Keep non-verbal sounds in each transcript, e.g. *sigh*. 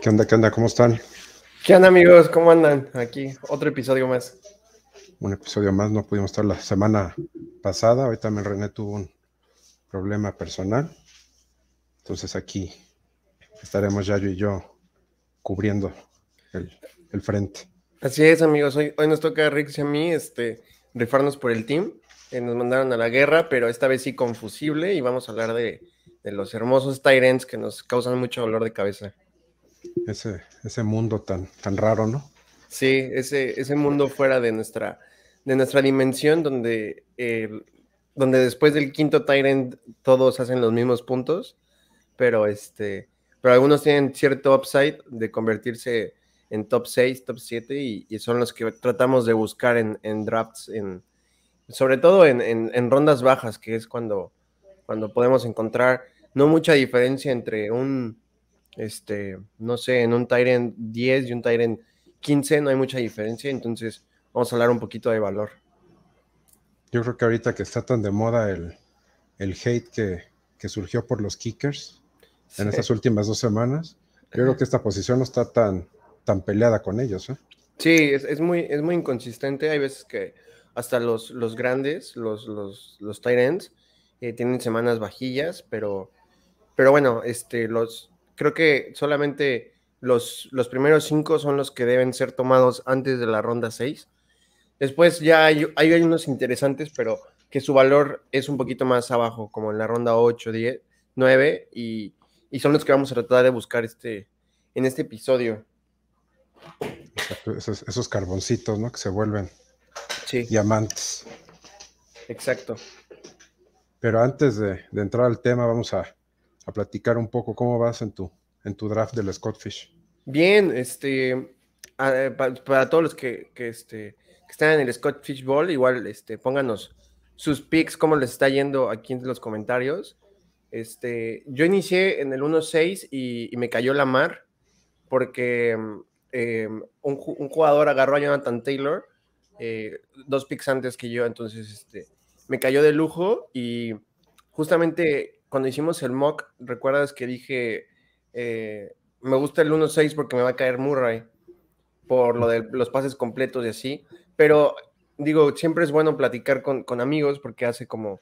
¿Qué onda? ¿Qué onda? ¿Cómo están? ¿Qué onda amigos? ¿Cómo andan? Aquí otro episodio más. Un episodio más, no pudimos estar la semana pasada. Hoy también René tuvo un problema personal. Entonces aquí estaremos Yayo y yo cubriendo el frente. Así es, amigos. Hoy, hoy nos toca a y a mí este, rifarnos por el team. Eh, nos mandaron a la guerra, pero esta vez sí confusible y vamos a hablar de, los hermosos Tyrants que nos causan mucho dolor de cabeza. Ese, ese mundo tan, tan raro, ¿no? Sí, ese, ese mundo fuera de nuestra, de nuestra dimensión donde, eh, donde después del quinto Tyrant todos hacen los mismos puntos, pero, este, pero algunos tienen cierto upside de convertirse en top 6, top 7 y, son los que tratamos de buscar en, drafts, en, sobre todo en, rondas bajas, que es cuando, cuando podemos encontrar no mucha diferencia entre un, este, no sé, en un Tyrant 10 y un Tyrant 15, no hay mucha diferencia, entonces vamos a hablar un poquito de valor. Yo creo que ahorita que está tan de moda el, hate que, surgió por los kickers en estas últimas dos semanas, yo creo que esta posición no está tan, tan peleada con ellos. ¿eh? Sí, es, muy, es muy inconsistente. Hay veces que hasta los, los grandes, los, los, los tight ends, eh, tienen semanas bajillas pero, pero bueno, este, los, creo que solamente los, los primeros cinco son los que deben ser tomados antes de la ronda 6. Después ya hay, unos interesantes, pero que su valor es un poquito más abajo, como en la ronda 8, 10, 9, y, son los que vamos a tratar de buscar este, en este episodio. Esos, carboncitos, ¿no? Que se vuelven sí. diamantes. Exacto. Pero antes de, entrar al tema, vamos a, a, platicar un poco cómo vas en tu, en tu draft del Scottfish. Bien, este, eh, para, todos los que, que, este, que están en el Scottfish Bowl, igual este, pónganos sus picks, cómo les está yendo aquí en los comentarios. Este, yo inicié en el 1-6 y, me cayó la mar porque mm, eh, un, jugador agarró a Jonathan Taylor eh, dos picks antes que yo, entonces este, me cayó de lujo y justamente cuando hicimos el mock, recuerdas que dije, eh, me gusta el 1-6 porque me va a caer Murray por lo de los pases completos y así, pero digo, siempre es bueno platicar con, amigos porque hace como,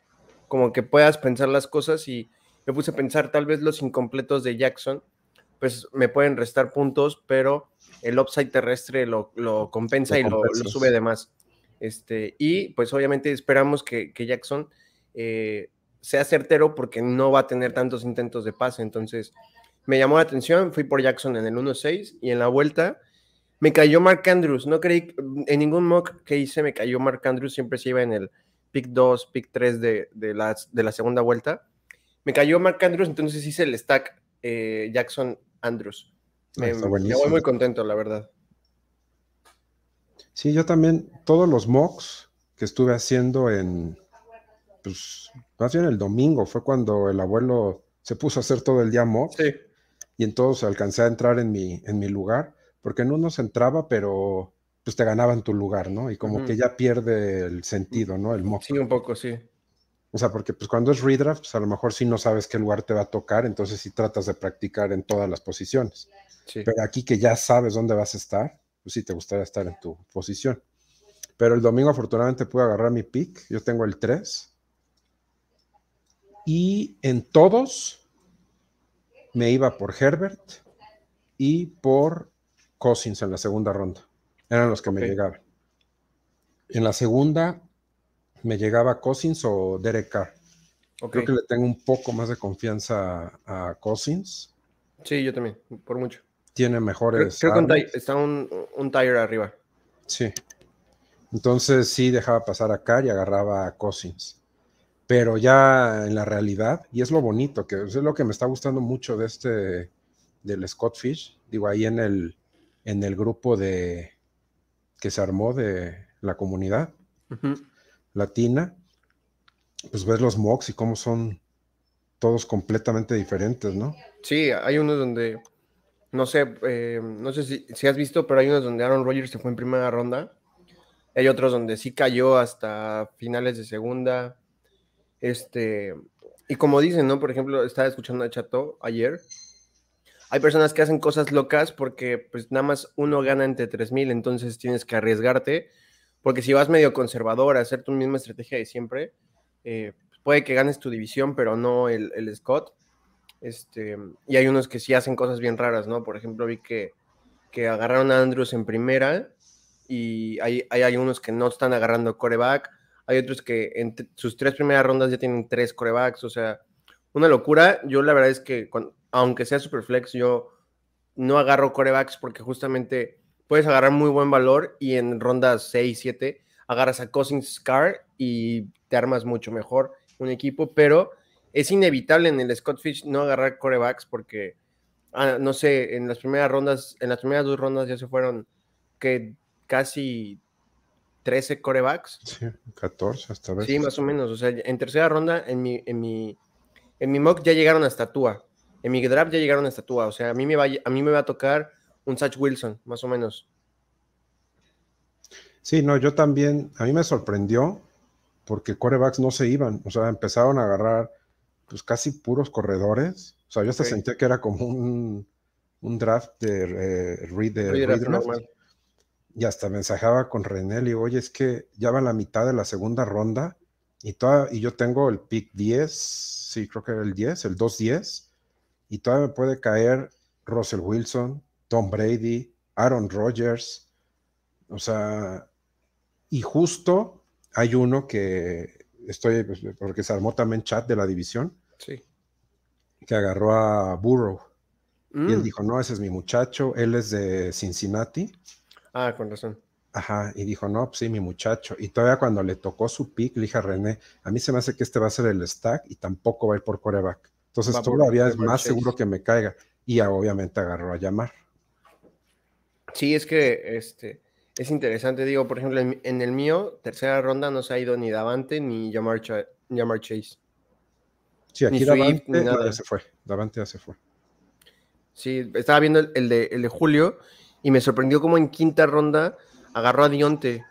como que puedas pensar las cosas y me puse a pensar tal vez los incompletos de Jackson pues me pueden restar puntos, pero el upside terrestre lo, compensa y lo, sube de más. Este, y pues obviamente esperamos que, Jackson eh, sea certero porque no va a tener tantos intentos de pase. Entonces, me llamó la atención, fui por Jackson en el 1-6 y en la vuelta me cayó Mark Andrews. No creí, en ningún mock que hice me cayó Mark Andrews, siempre se iba en el pick 2, pick 3 de, de, la, de la segunda vuelta. Me cayó Mark Andrews, entonces hice el stack eh, Jackson Andrews. Ah, me, voy muy contento, la verdad. Sí, yo también, todos los mocks que estuve haciendo en, pues, más bien el domingo, fue cuando el abuelo se puso a hacer todo el día mocks. Sí. Y entonces alcancé a entrar en mi, en mi lugar, porque no nos entraba, pero pues te ganaban tu lugar, ¿no? Y como que ya pierde el sentido, ¿no? El mock. Sí, un poco, sí. O sea, porque pues cuando es redraft, pues, a lo mejor sí no sabes qué lugar te va a tocar, entonces sí tratas de practicar en todas las posiciones. Sí. Pero aquí que ya sabes dónde vas a estar, pues sí te gustaría estar en tu posición. Pero el domingo afortunadamente pude agarrar mi pick, yo tengo el 3. Y en todos me iba por Herbert y por Cousins en la segunda ronda. Eran los que me llegaban. En la segunda me llegaba Cousins o Derek Carr. Creo que le tengo un poco más de confianza a, Cousins. Sí, yo también, por mucho. Tiene mejores. Creo, que está un, un tire arriba. Sí. Entonces sí dejaba pasar a Carr y agarraba a Cousins. Pero ya en la realidad, y es lo bonito, que es lo que me está gustando mucho de este, del Scott Fish, digo, ahí en el, en el grupo de que se armó de la comunidad latina, pues ves los mocks y cómo son todos completamente diferentes, ¿no? Sí, hay unos donde, no sé, eh, no sé si, has visto, pero hay unos donde Aaron Rodgers se fue en primera ronda. Hay otros donde sí cayó hasta finales de segunda. Este, y como dicen, ¿no? Por ejemplo, estaba escuchando a Chato ayer. Hay personas que hacen cosas locas porque pues nada más uno gana entre 3.000, entonces tienes que arriesgarte porque si vas medio conservador a hacer tu misma estrategia de siempre, eh, puede que ganes tu división, pero no el, el, Scott. Este, y hay unos que sí hacen cosas bien raras, ¿no? Por ejemplo, vi que, que agarraron a Andrews en primera y hay, hay unos que no están agarrando coreback. Hay otros que en sus tres primeras rondas ya tienen tres corebacks, o sea, una locura. Yo la verdad es que, aunque sea flex, yo no agarro corebacks porque justamente puedes agarrar muy buen valor y en rondas 6, 7 agarras a Cousins Scar y te armas mucho mejor un equipo, pero es inevitable en el Scott Fish no agarrar corebacks porque, ah, no sé, en las primeras rondas, en las primeras dos rondas ya se fueron que casi 13 corebacks. Sí, 14 hasta vez. Sí, más o menos. O sea, en tercera ronda, en mi, en mi, en mi mock ya llegaron a estatua. En mi draft ya llegaron a estatua. O sea, a mí me va a, mí me va a tocar un Satch Wilson, más o menos. Sí, no, yo también, a mí me sorprendió porque corebacks no se iban, o sea, empezaron a agarrar pues casi puros corredores, o sea, yo hasta sentí sentía que era como un, un draft de, eh, de y hasta mensajaba con René, y oye, es que ya va la mitad de la segunda ronda y, toda, y yo tengo el pick 10, sí, creo que era el 10, el 2-10, y todavía me puede caer Russell Wilson, Tom Brady, Aaron Rodgers, o sea, y justo hay uno que estoy, pues, porque se armó también chat de la división, sí. que agarró a Burrow. Y él mm. dijo, no, ese es mi muchacho, él es de Cincinnati. Ah, con razón. Ajá, y dijo, no, pues sí, mi muchacho. Y todavía cuando le tocó su pick, le dije a René, a mí se me hace que este va a ser el stack y tampoco va a ir por coreback. Entonces todavía es más seguro que me caiga. Y obviamente agarró a llamar. Sí, es que este, es interesante. Digo, por ejemplo, en, el mío, tercera ronda no se ha ido ni Davante ni Jamar, Chase. Sí, aquí ni Davante nada. fue. Davante ya se fue. Sí, estaba viendo el, de, Julio y me sorprendió cómo en quinta ronda agarró a Dionte.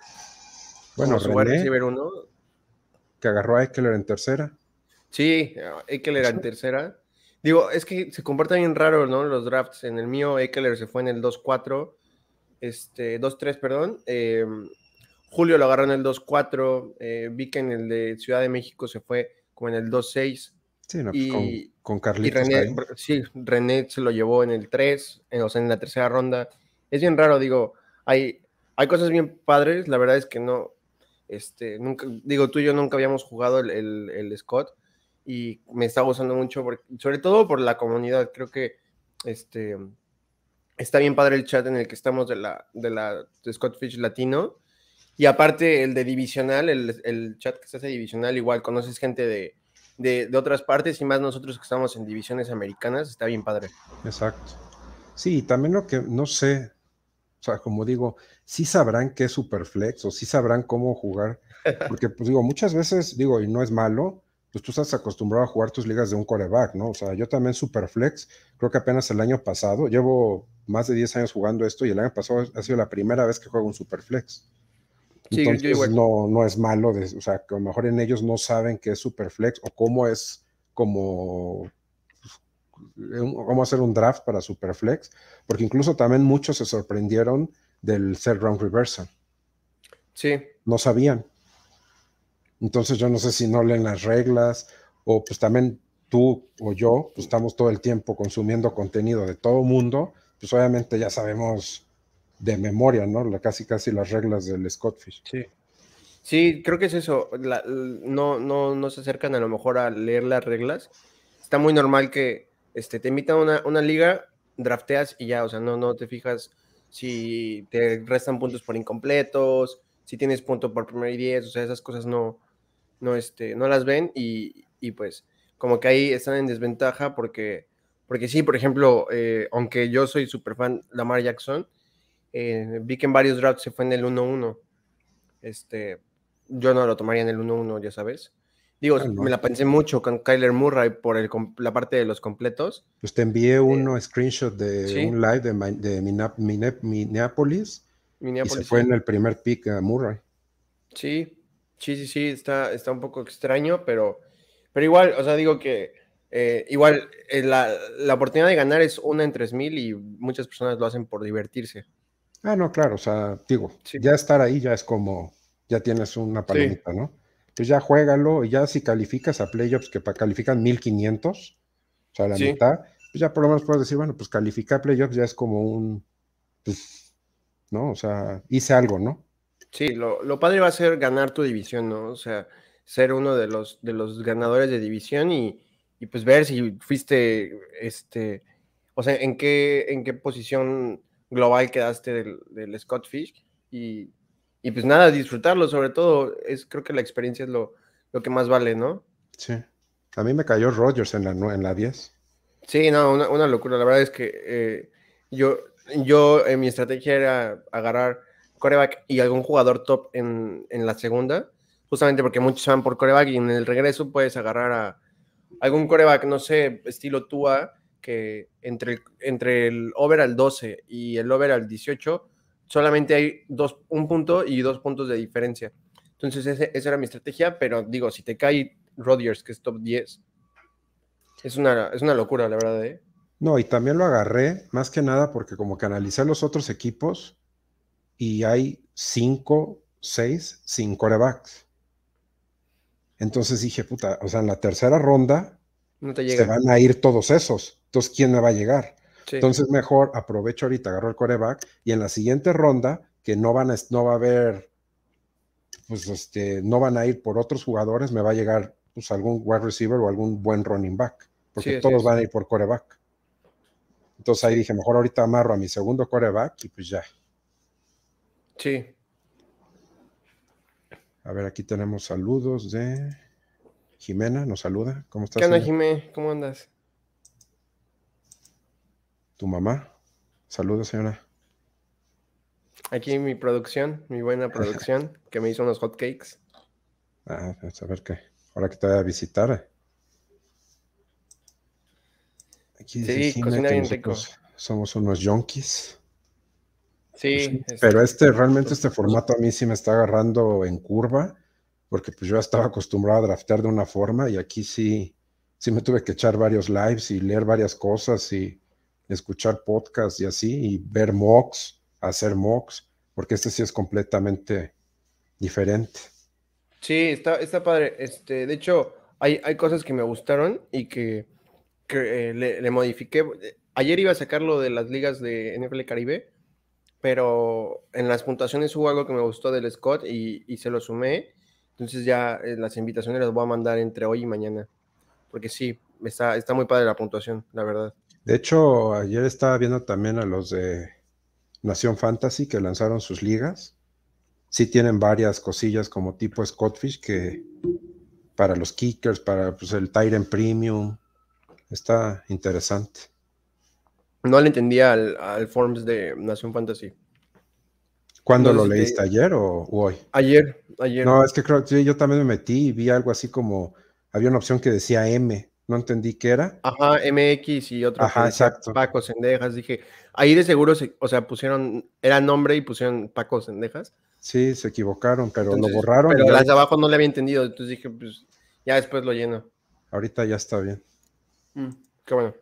Bueno, René, uno. que agarró a Eckler en tercera. Sí, Eckler en tercera. Digo, es que se comporta bien raro, ¿no? Los drafts. En el mío, Eckler se fue en el 2-4 este, 2-3, perdón. Eh, Julio lo agarró en el 2-4, eh, vi que en el de Ciudad de México se fue como en el 2-6. Sí, no, pues, y, con, con Carlitos. Y René, sí, René se lo llevó en el 3, en, eh, o sea, en la tercera ronda. Es bien raro, digo, hay, hay cosas bien padres, la verdad es que no, este, nunca, digo, tú y yo nunca habíamos jugado el, Scott y me está gustando mucho, sobre todo por la comunidad, creo que este, está bien padre el chat en el que estamos de la de la Latino. Y aparte el de divisional, el, chat que se hace divisional, igual conoces gente de, de, otras partes y más nosotros que estamos en divisiones americanas, está bien padre. Exacto. Sí, también lo que no sé, o sea, como digo, sí sabrán qué es Superflex o sí sabrán cómo jugar, *laughs* porque pues digo, muchas veces, digo, y no es malo, pues tú estás acostumbrado a jugar tus ligas de un coreback, ¿no? O sea, yo también Superflex, creo que apenas el año pasado, llevo más de 10 años jugando esto y el año pasado ha sido la primera vez que juego un Superflex. Sí, Entonces, no, no es malo, o sea, que a lo mejor en ellos no saben qué es Superflex o cómo es como eh, cómo hacer un draft para Superflex, porque incluso también muchos se sorprendieron del third round reversal. Sí. No sabían. Entonces yo no sé si no leen las reglas o pues también tú o yo pues estamos todo el tiempo consumiendo contenido de todo mundo pues obviamente ya sabemos de memoria, ¿no? La, casi casi las reglas del Scottfish. Sí. Sí, creo que es eso. no, no, no se acercan a lo mejor a leer las reglas. Está muy normal que este, te invitan a una, una liga, drafteas y ya, o sea, no, no te fijas si te restan puntos por incompletos, si tienes punto por primer y diez, o sea, esas cosas no, no, este, no las ven y, y pues como que ahí están en desventaja porque porque sí, por ejemplo, eh, aunque yo soy súper fan Lamar Jackson, eh, vi que en varios drafts se fue en el 1-1. Este, yo no lo tomaría en el 1-1, ya sabes. Digo, ah, me la pensé mucho con Kyler Murray por la parte de los completos. Pues te envié eh, uno screenshot de un live de, Minneapolis, Y se fue en el primer pick a Murray. Sí, sí, sí, sí, está, está un poco extraño, pero, pero igual, o sea, digo que eh, igual, eh, la, oportunidad de ganar es una en mil y muchas personas lo hacen por divertirse. Ah, no, claro, o sea, digo, ya estar ahí ya es como, ya tienes una palomita, ¿no? Entonces pues ya juégalo y ya si calificas a playoffs que califican 1.500, o sea, la mitad, pues ya por lo menos puedes decir, bueno, pues calificar playoffs ya es como un, pues, ¿no? O sea, hice algo, ¿no? Sí, lo, lo padre va a ser ganar tu división, ¿no? O sea, ser uno de los, de los ganadores de división y y pues ver si fuiste, este, o sea, en qué, en qué posición global quedaste del, Scott Fish y, pues nada, disfrutarlo sobre todo, es creo que la experiencia es lo, lo que más vale, ¿no? Sí, a mí me cayó Rogers en la, en la 10. Sí, no, una, una locura, la verdad es que eh, yo, yo eh, mi estrategia era agarrar coreback y algún jugador top en, en la segunda, justamente porque muchos van por coreback y en el regreso puedes agarrar a algún coreback, no sé, estilo Tua, que entre, entre el over al 12 y el over al 18, solamente hay dos, un punto y dos puntos de diferencia. Entonces, esa era mi estrategia, pero digo, si te cae Rodgers, que es top 10, es una, es una locura, la verdad. ¿eh? No, y también lo agarré, más que nada, porque como que analicé los otros equipos y hay cinco, seis, sin corebacks. Entonces dije, puta, o sea, en la tercera ronda se van a ir todos esos. Entonces, ¿quién me va a llegar? Entonces, mejor aprovecho ahorita, agarro el coreback y en la siguiente ronda, que no, van a, no va a haber, pues este, no van a ir por otros jugadores, me va a llegar pues algún wide receiver o algún buen running back, porque todos van a ir por coreback. Entonces ahí dije, mejor ahorita amarro a mi segundo coreback y pues ya. Sí, a ver, aquí tenemos saludos de Jimena, nos saluda. ¿Cómo estás? ¿Qué onda, Jimé? ¿Cómo andas? ¿Tu mamá? Saludos, señora. Aquí mi producción, mi buena producción, *laughs* que me hizo unos hotcakes. Ah, pues, a ver qué. Ahora que te voy a visitar. Aquí sí, cocina Somos unos yonkis. Sí. Pues pero este, realmente este formato a mí sí me está agarrando en curva, porque pues yo estaba acostumbrado a draftear de una forma y aquí sí, sí me tuve que echar varios lives y leer varias cosas y escuchar podcasts y así, y ver mocks, hacer mocks, porque este sí es completamente diferente. Sí, está, está padre. Este, de hecho, hay, hay cosas que me gustaron y que, eh, le, le, modifiqué. Ayer iba a sacarlo de las ligas de NFL Caribe, pero en las puntuaciones hubo algo que me gustó del Scott y, se lo sumé. Entonces ya eh, las invitaciones las voy a mandar entre hoy y mañana. Porque sí, está, muy padre la puntuación, la verdad. De hecho, ayer estaba viendo también a los de Nación Fantasy que lanzaron sus ligas. Sí tienen varias cosillas como tipo Scottfish que para los kickers, para pues, el Tyrant Premium. Está interesante. No le entendía al, Forms de Nación Fantasy. ¿Cuándo lo leíste? ¿Ayer o, hoy? Ayer, ayer. No, es que creo que yo también me metí y vi algo así como, había una opción que decía M, no entendí qué era. Ajá, MX y otro Ajá, exacto. Paco Sendejas, dije, ahí de seguro, o sea, pusieron, era nombre y pusieron Paco Sendejas. Sí, se equivocaron, pero lo borraron. Pero las de abajo no le había entendido, entonces dije, pues ya después lo lleno. Ahorita ya está bien. Mm, qué bueno.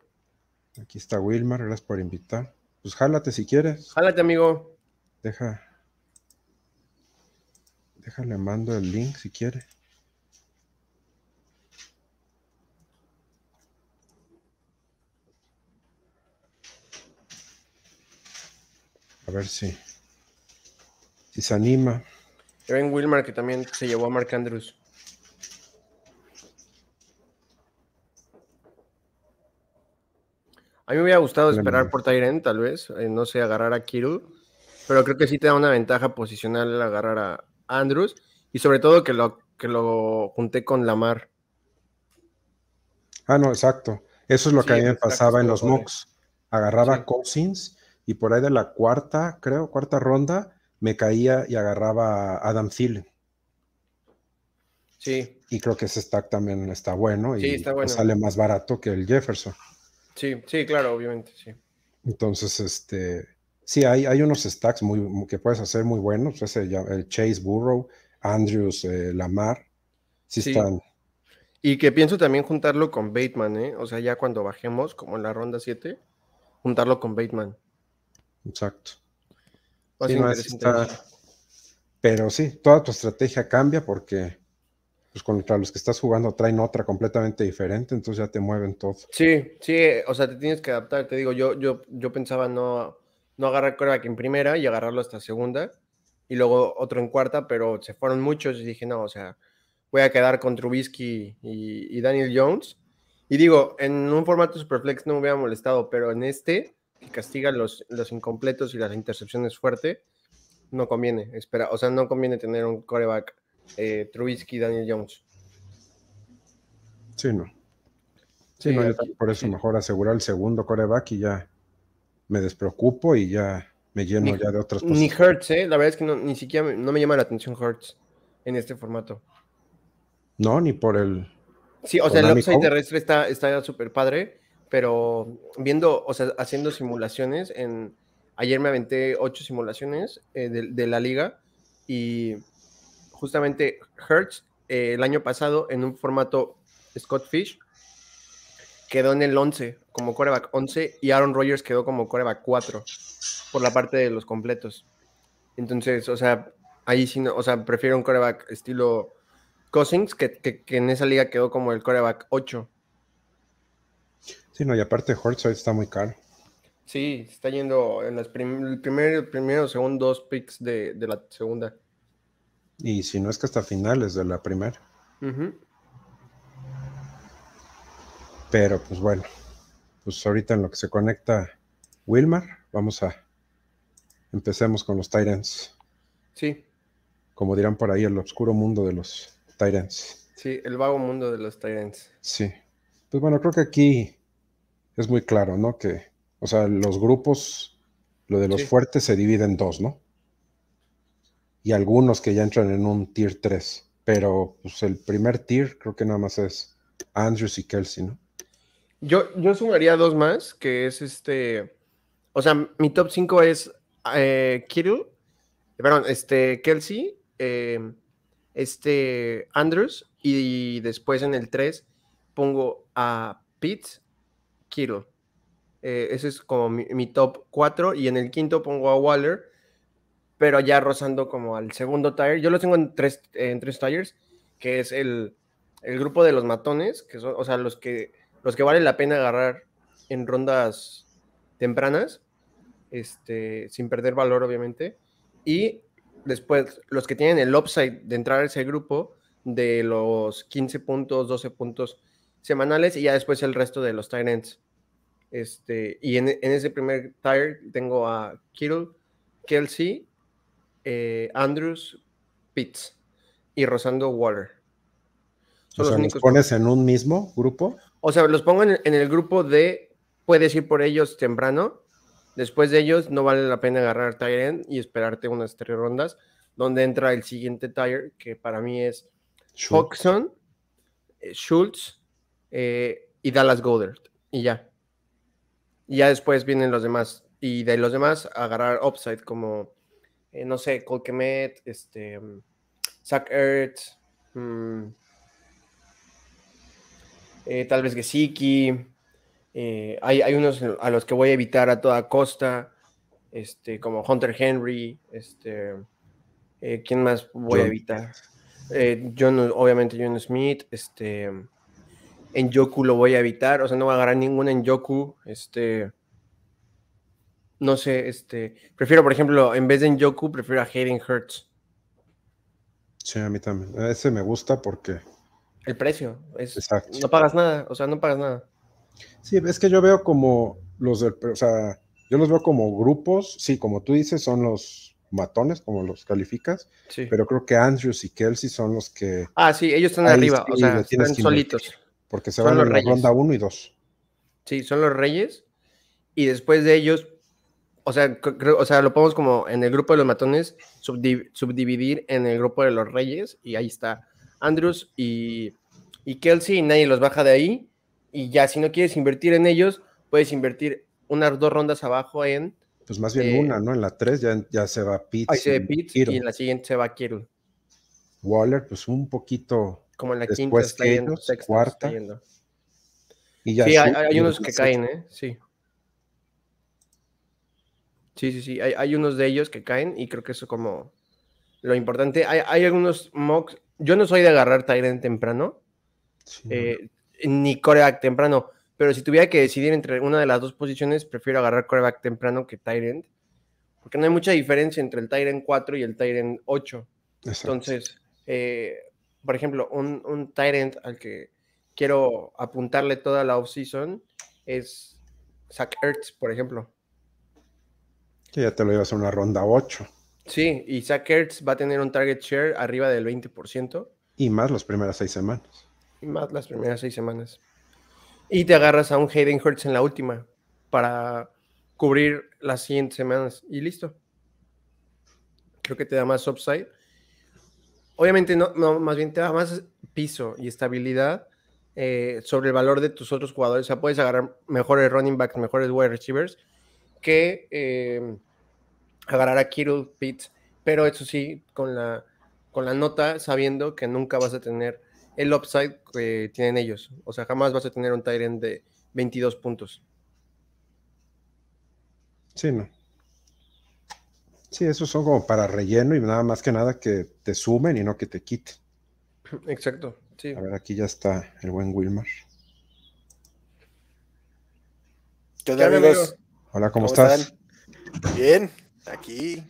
Aquí está Wilmar, gracias por invitar. Pues jálate si quieres. Jálate, amigo. Deja. Déjale, mando el link si quiere. A ver si, si se anima. Ven Wilmar, que también se llevó a Mark Andrews. A mí me hubiera gustado esperar por Tyren, tal vez, eh, no sé, agarrar a Kirill, pero creo que sí te da una ventaja posicional agarrar a Andrews y sobre todo que lo, que lo junté con Lamar. Ah, no, exacto. Eso es lo que a mí me pasaba en los mocks. Agarraba a Cousins y por ahí de la cuarta, creo, cuarta ronda, me caía y agarraba a Adam Thielen. Sí. Y creo que ese stack también está bueno y pues sale más barato que el Jefferson. Sí, sí, claro, obviamente, sí. Entonces, este, sí, hay, hay unos stacks muy, que puedes hacer muy buenos, ese, el Chase Burrow, Andrews, eh, Lamar, sí, están. Y que pienso también juntarlo con Bateman, ¿eh? O sea, ya cuando bajemos, como en la ronda 7, juntarlo con Bateman. Exacto. Pero sí, toda tu estrategia cambia porque pues, contra los que estás jugando traen otra completamente diferente, entonces ya te mueven todo. Sí, sí, o sea, te tienes que adaptar, te digo, yo, yo, yo pensaba no, no agarrar coreback en primera y agarrarlo hasta segunda, y luego otro en cuarta, pero se fueron muchos y dije, no, o sea, voy a quedar con Trubisky y, y Daniel Jones. Y digo, en un formato Superflex no me hubiera molestado, pero en este, que castiga los, los incompletos y las intercepciones fuerte, no conviene, espera, o sea, no conviene tener un coreback eh, Trubisky Daniel Jones. Sí, no. Sí, no, por eso mejor asegurar el segundo coreback y ya me despreocupo y ya me lleno ya de otras cosas. Ni Hertz, ¿eh? la verdad es que no, ni siquiera no me llama la atención Hertz en este formato. No, ni por el. Sí, o sea, el upside terrestre está está súper padre, pero viendo, o sea, haciendo simulaciones Ayer me aventé ocho simulaciones eh, de la liga y justamente Hertz eh, el año pasado en un formato Scott Fish quedó en el 11 como coreback 11 y Aaron Rodgers quedó como coreback 4 por la parte de los completos. Entonces, o sea, ahí sí, o sea, prefiero un coreback estilo Cousins que, en esa liga quedó como el coreback 8. Sí, no, y aparte hoy está muy caro. Sí, está yendo en los primeros el primero, segundo, dos picks de, de la segunda. Y si no es que hasta finales de la primera. Pero pues bueno, pues ahorita en lo que se conecta Wilmar, vamos a empecemos con los Tyrants. Sí. Como dirán por ahí, el oscuro mundo de los Tyrants. Sí, el vago mundo de los Tyrants. Sí. Pues bueno, creo que aquí es muy claro, ¿no? Que, o sea, los grupos, lo de los fuertes se divide en dos, ¿no? y algunos que ya entran en un tier 3. Pero pues, el primer tier creo que nada más es Andrews y Kelsey, ¿no? Yo, yo sumaría dos más, que es este. O sea, mi top 5 es eh, Kittle, perdón, este, Kelsey, em, este, Andrews, y, después en el 3 pongo a Pete, Kittle. Eh, ese es como mi, mi top 4, y en el quinto pongo a Waller pero ya rozando como al segundo tier, Yo los tengo en tres, en tres tires, que es el, el grupo de los matones, que son, o sea, los que, los que vale la pena agarrar en rondas tempranas, este, sin perder valor, obviamente. Y después, los que tienen el upside de entrar a ese grupo de los 15 puntos, 12 puntos semanales, y ya después el resto de los tight ends. Este, y en, en, ese primer tier tengo a Kittle, Kelsey eh, Andrews, Pitts y Rosando Waller. los, pones en un mismo grupo? O sea, los pongo en, el grupo de puedes ir por ellos temprano. Después de ellos, no vale la pena agarrar end y esperarte unas tres rondas, donde entra el siguiente Tire, que para mí es Foxon, Schultz eh, eh, y Dallas Goddard. Y ya. Y ya después vienen los demás. Y de los demás, agarrar upside como eh, no sé, Colquemet, este, Zach mm, Ertz, eh, tal vez Gesicki. Eh, hay, unos a los que voy a evitar a toda costa, este, como Hunter Henry, este, ¿quién más voy a evitar? John, obviamente John Smith, este, en yoku lo voy a evitar, o sea, no voy a agarrar ningún yoku este, no sé, este, prefiero, por ejemplo, en vez de yoku prefiero a Hayden Hurts. Sí, a mí también. Ese me gusta porque... El precio, es, Exacto. no pagas nada, o sea, no pagas nada. Sí, es que yo veo como los del, o sea, yo los veo como grupos, sí, como tú dices, son los matones, como los calificas, sí. pero creo que Andrews y Kelsey son los que... Ah, sí, ellos están arriba, o sea, están solitos. porque se van en la ronda 1 y 2. Sí, son los reyes, y después de ellos o sea, o sea, lo podemos como en el grupo de los matones subdividir en el grupo de los reyes y ahí está Andrews y, y Kelsey y nadie los baja de ahí y ya si no quieres invertir en ellos, puedes invertir unas dos rondas abajo en... Pues más bien eh, una, ¿no? En la tres ya, se va Pitts. Ahí se Pitts y en la siguiente se va Kittle. Waller, pues un poquito... Como en la quinta, está ellos, sexta, cuarta. Y ya sí, hay unos que caen, ¿eh? Sí. Sí, sí, sí. Hay, unos de ellos que caen y creo que eso como lo importante. Hay, algunos mocks. Yo no soy de agarrar Tyrant temprano, eh, ni coreback temprano, pero si tuviera que decidir entre una de las dos posiciones, prefiero agarrar coreback temprano que Tyrant, porque no hay mucha diferencia entre el Tyrant 4 y el Tyrant 8. Entonces, eh, por ejemplo, un, un Tyrant al que quiero apuntarle toda la offseason es Zach Ertz, por ejemplo ya te lo llevas a una ronda 8. Sí, y Zach va a tener un target share arriba del 20%. Y más las primeras seis semanas. Y más las primeras seis semanas. Y te agarras a un Hayden Hurts en la última para cubrir las siguientes semanas y listo. Creo que te da más upside. Obviamente, no, más bien te da más piso y estabilidad eh, sobre el valor de tus otros jugadores. O sea, puedes agarrar mejores running backs, mejores wide receivers que. Eh, agarrar a Kirill, Pitts, pero eso sí, con la, con la nota sabiendo que nunca vas a tener el upside que tienen ellos. O sea, jamás vas a tener un Tyrant de 22 puntos. Sí, no. Sí, esos son como para relleno y nada más que nada que te sumen y no que te quiten. *clears throat* Exacto, sí. A ver, aquí ya está el buen Wilmar. amigos? Hola, ¿cómo, estás? Bien. Aquí,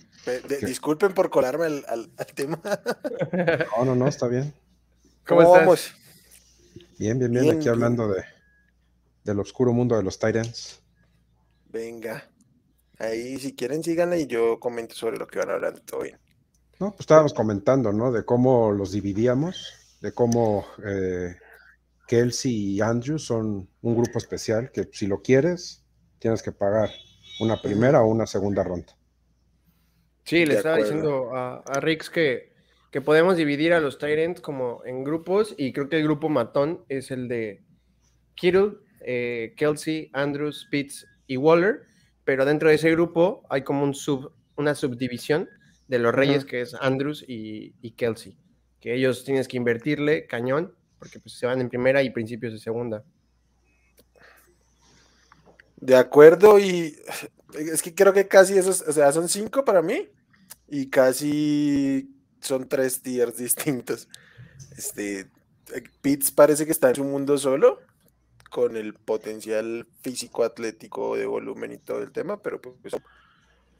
disculpen por colarme al, tema. *laughs* No, no, no, está bien. ¿Cómo, Vamos? Bien, bien, bien, aquí hablando de del oscuro mundo de los Titans. Venga. Ahí, si quieren, síganla y yo comento sobre lo que van a Todo bien. No, pues estábamos comentando, ¿no? De cómo los dividíamos, de cómo eh, Kelsey y Andrew son un grupo especial que si lo quieres, tienes que pagar una primera o una segunda ronda. Sí, le estaba diciendo a, a Rix que, podemos dividir a los Tyrants como en grupos y creo que el grupo matón es el de Kittle, eh, Kelsey, Andrews, Pitts y Waller, pero dentro de ese grupo hay como un sub, una subdivisión de los Reyes que es Andrews y, Kelsey, que ellos tienes que invertirle cañón porque pues se van en primera y principios de segunda. De acuerdo, y es que creo que casi esos, o sea, son cinco para mí y casi son tres tiers *laughs* distintos. Este, Pitts parece que está en su mundo solo, con el potencial físico, atlético, de volumen y todo el tema, pero pues,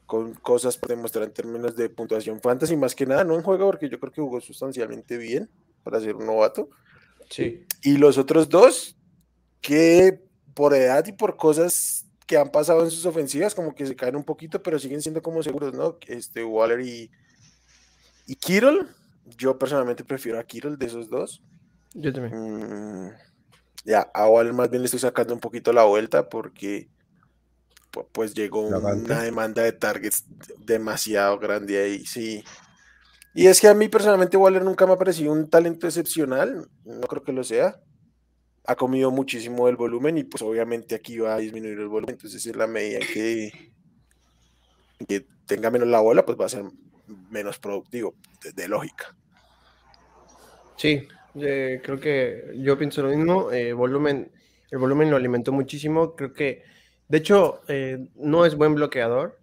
con cosas para demostrar en términos de puntuación fantasy, más que nada, no en juego, porque yo creo que jugó sustancialmente bien para ser un novato. Sí. Y los otros dos, que por edad y por cosas que han pasado en sus ofensivas, como que se caen un poquito, pero siguen siendo como seguros, ¿no? Este Waller y, y Yo personalmente prefiero a Kittle de esos dos. Yo también. Mm, ya, a Waller más bien le estoy sacando un poquito la vuelta porque pues llegó una demanda de targets demasiado grande ahí, sí. Y es que a mí personalmente Waller nunca me ha parecido un talento excepcional, no creo que lo sea ha comido muchísimo el volumen y pues obviamente aquí va a disminuir el volumen. Entonces es la medida que, que tenga menos la bola, pues va a ser menos productivo, de lógica. Sí, eh, creo que yo pienso lo mismo. Eh, volumen, el volumen lo alimentó muchísimo. Creo que, de hecho, eh, no es buen bloqueador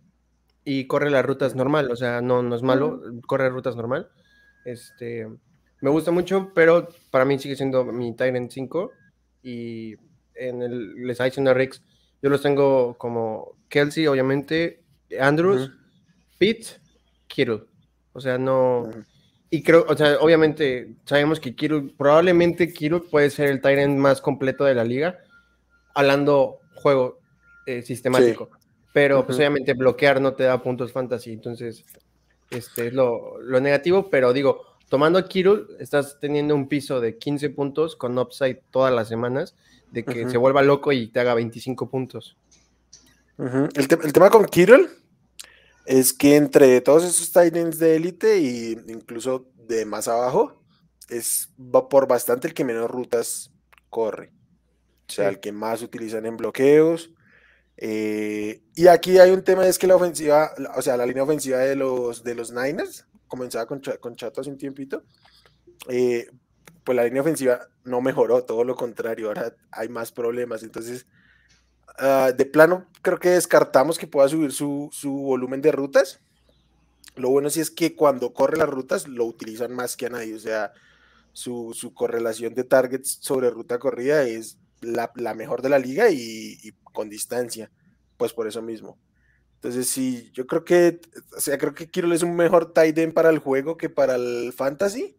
y corre las rutas normal. O sea, no, es malo, corre rutas normal. Este, me gusta mucho, pero para mí sigue siendo mi Tyrant 5 y en el, les Yo los tengo como Kelsey, obviamente, Andrews, Pete, Kirill. O sea, no. Y creo, o sea, obviamente sabemos que Kirill... probablemente Kirill puede ser el Tyrant más completo de la liga, hablando juego eh, sistemático. Pero pues obviamente bloquear no te da puntos fantasy. Entonces, este es lo, lo negativo, pero digo, tomando a Kirill, estás teniendo un piso de 15 puntos con upside todas las semanas, de que se vuelva loco y te haga 25 puntos. el, tema con Kirill es que entre todos esos Titans de élite y incluso de más abajo, es por bastante el que menos rutas corre. O sea, el que más utilizan en bloqueos. Eh, y aquí hay un tema, es que la ofensiva, o sea, la línea ofensiva de los, de los Niners comenzaba con, con Chato hace un tiempito, eh, pues la línea ofensiva no mejoró, todo lo contrario, ahora hay más problemas. Entonces, ah, de plano, creo que descartamos que pueda subir su, su volumen de rutas. Lo bueno sí es que cuando corre las rutas lo utilizan más que a nadie, o sea, su, su correlación de targets sobre ruta corrida es la, la mejor de la liga y, y con distancia, pues por eso mismo. Entonces, sí, yo creo que, o sea, creo que Kirill es un mejor tight end para el juego que para el fantasy,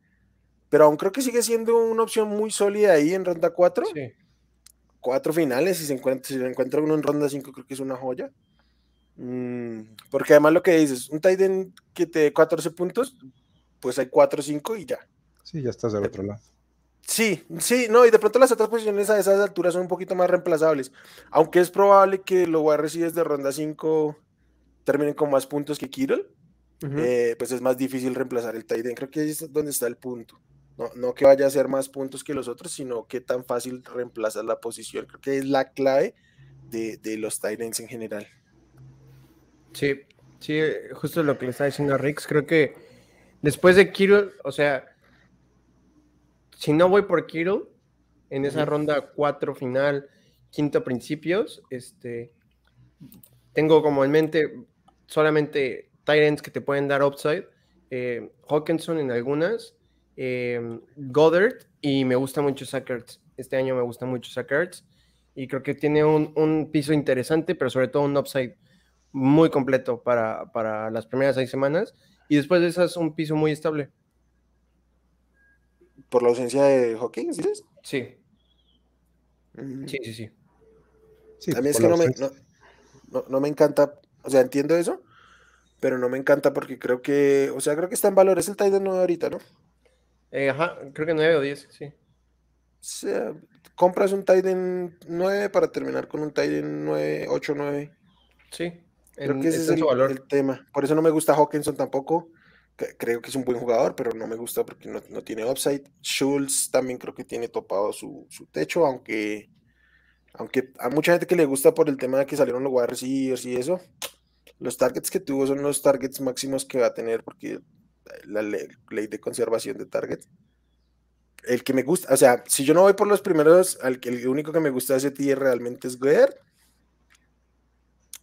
pero aún creo que sigue siendo una opción muy sólida ahí en ronda 4. Sí. Cuatro finales, si se encuentra, si encuentra uno en ronda 5, creo que es una joya. Mm, porque además lo que dices, un tight end que te dé 14 puntos, pues hay 4 o 5 y ya. Sí, ya estás del otro lado. Sí, sí, no, y de pronto las otras posiciones a esas alturas son un poquito más reemplazables, aunque es probable que lo a recibir de ronda 5 terminen con más puntos que Kittle, eh, pues es más difícil reemplazar el tight Creo que ahí es donde está el punto. No, que vaya a ser más puntos que los otros, sino que tan fácil reemplazar la posición. Creo que es la clave de, los tight en general. Sí, sí, justo lo que le estaba diciendo a Rix. Creo que después de Kittle, o sea, si no voy por Kittle en esa ronda 4 final, quinto principios, este, tengo como en mente solamente Tyrants que te pueden dar upside. Eh, Hawkinson en algunas. Eh, Goddard y me gusta mucho Sackerts. Este año me gusta mucho Sackerts. Y creo que tiene un, piso interesante, pero sobre todo un upside muy completo para, las primeras seis semanas. Y después de esas, un piso muy estable. ¿Por la ausencia de Hawkins, mm. Sí. Sí, sí, sí. sí También es que no me, no me encanta o sea, entiendo eso, pero no me encanta porque creo que, o sea, creo que está en valores el Titan 9 ahorita, ¿no? Eh, ajá, creo que 9 o 10, sí. O sea, compras un Titan 9 para terminar con un Titan 9, 8, 9. Sí. Creo que ese es el, valor. tema. Por eso no me gusta Hawkinson tampoco. creo que es un buen jugador, pero no me gusta porque no, tiene upside. Schultz también creo que tiene topado su, techo, aunque, aunque a mucha gente que le gusta por el tema de que salieron los wide y eso, los targets que tuvo son los targets máximos que va a tener porque la ley, de conservación de targets. El que me gusta, o sea, si yo no voy por los primeros, el único que me gusta de ese tier realmente es Goer.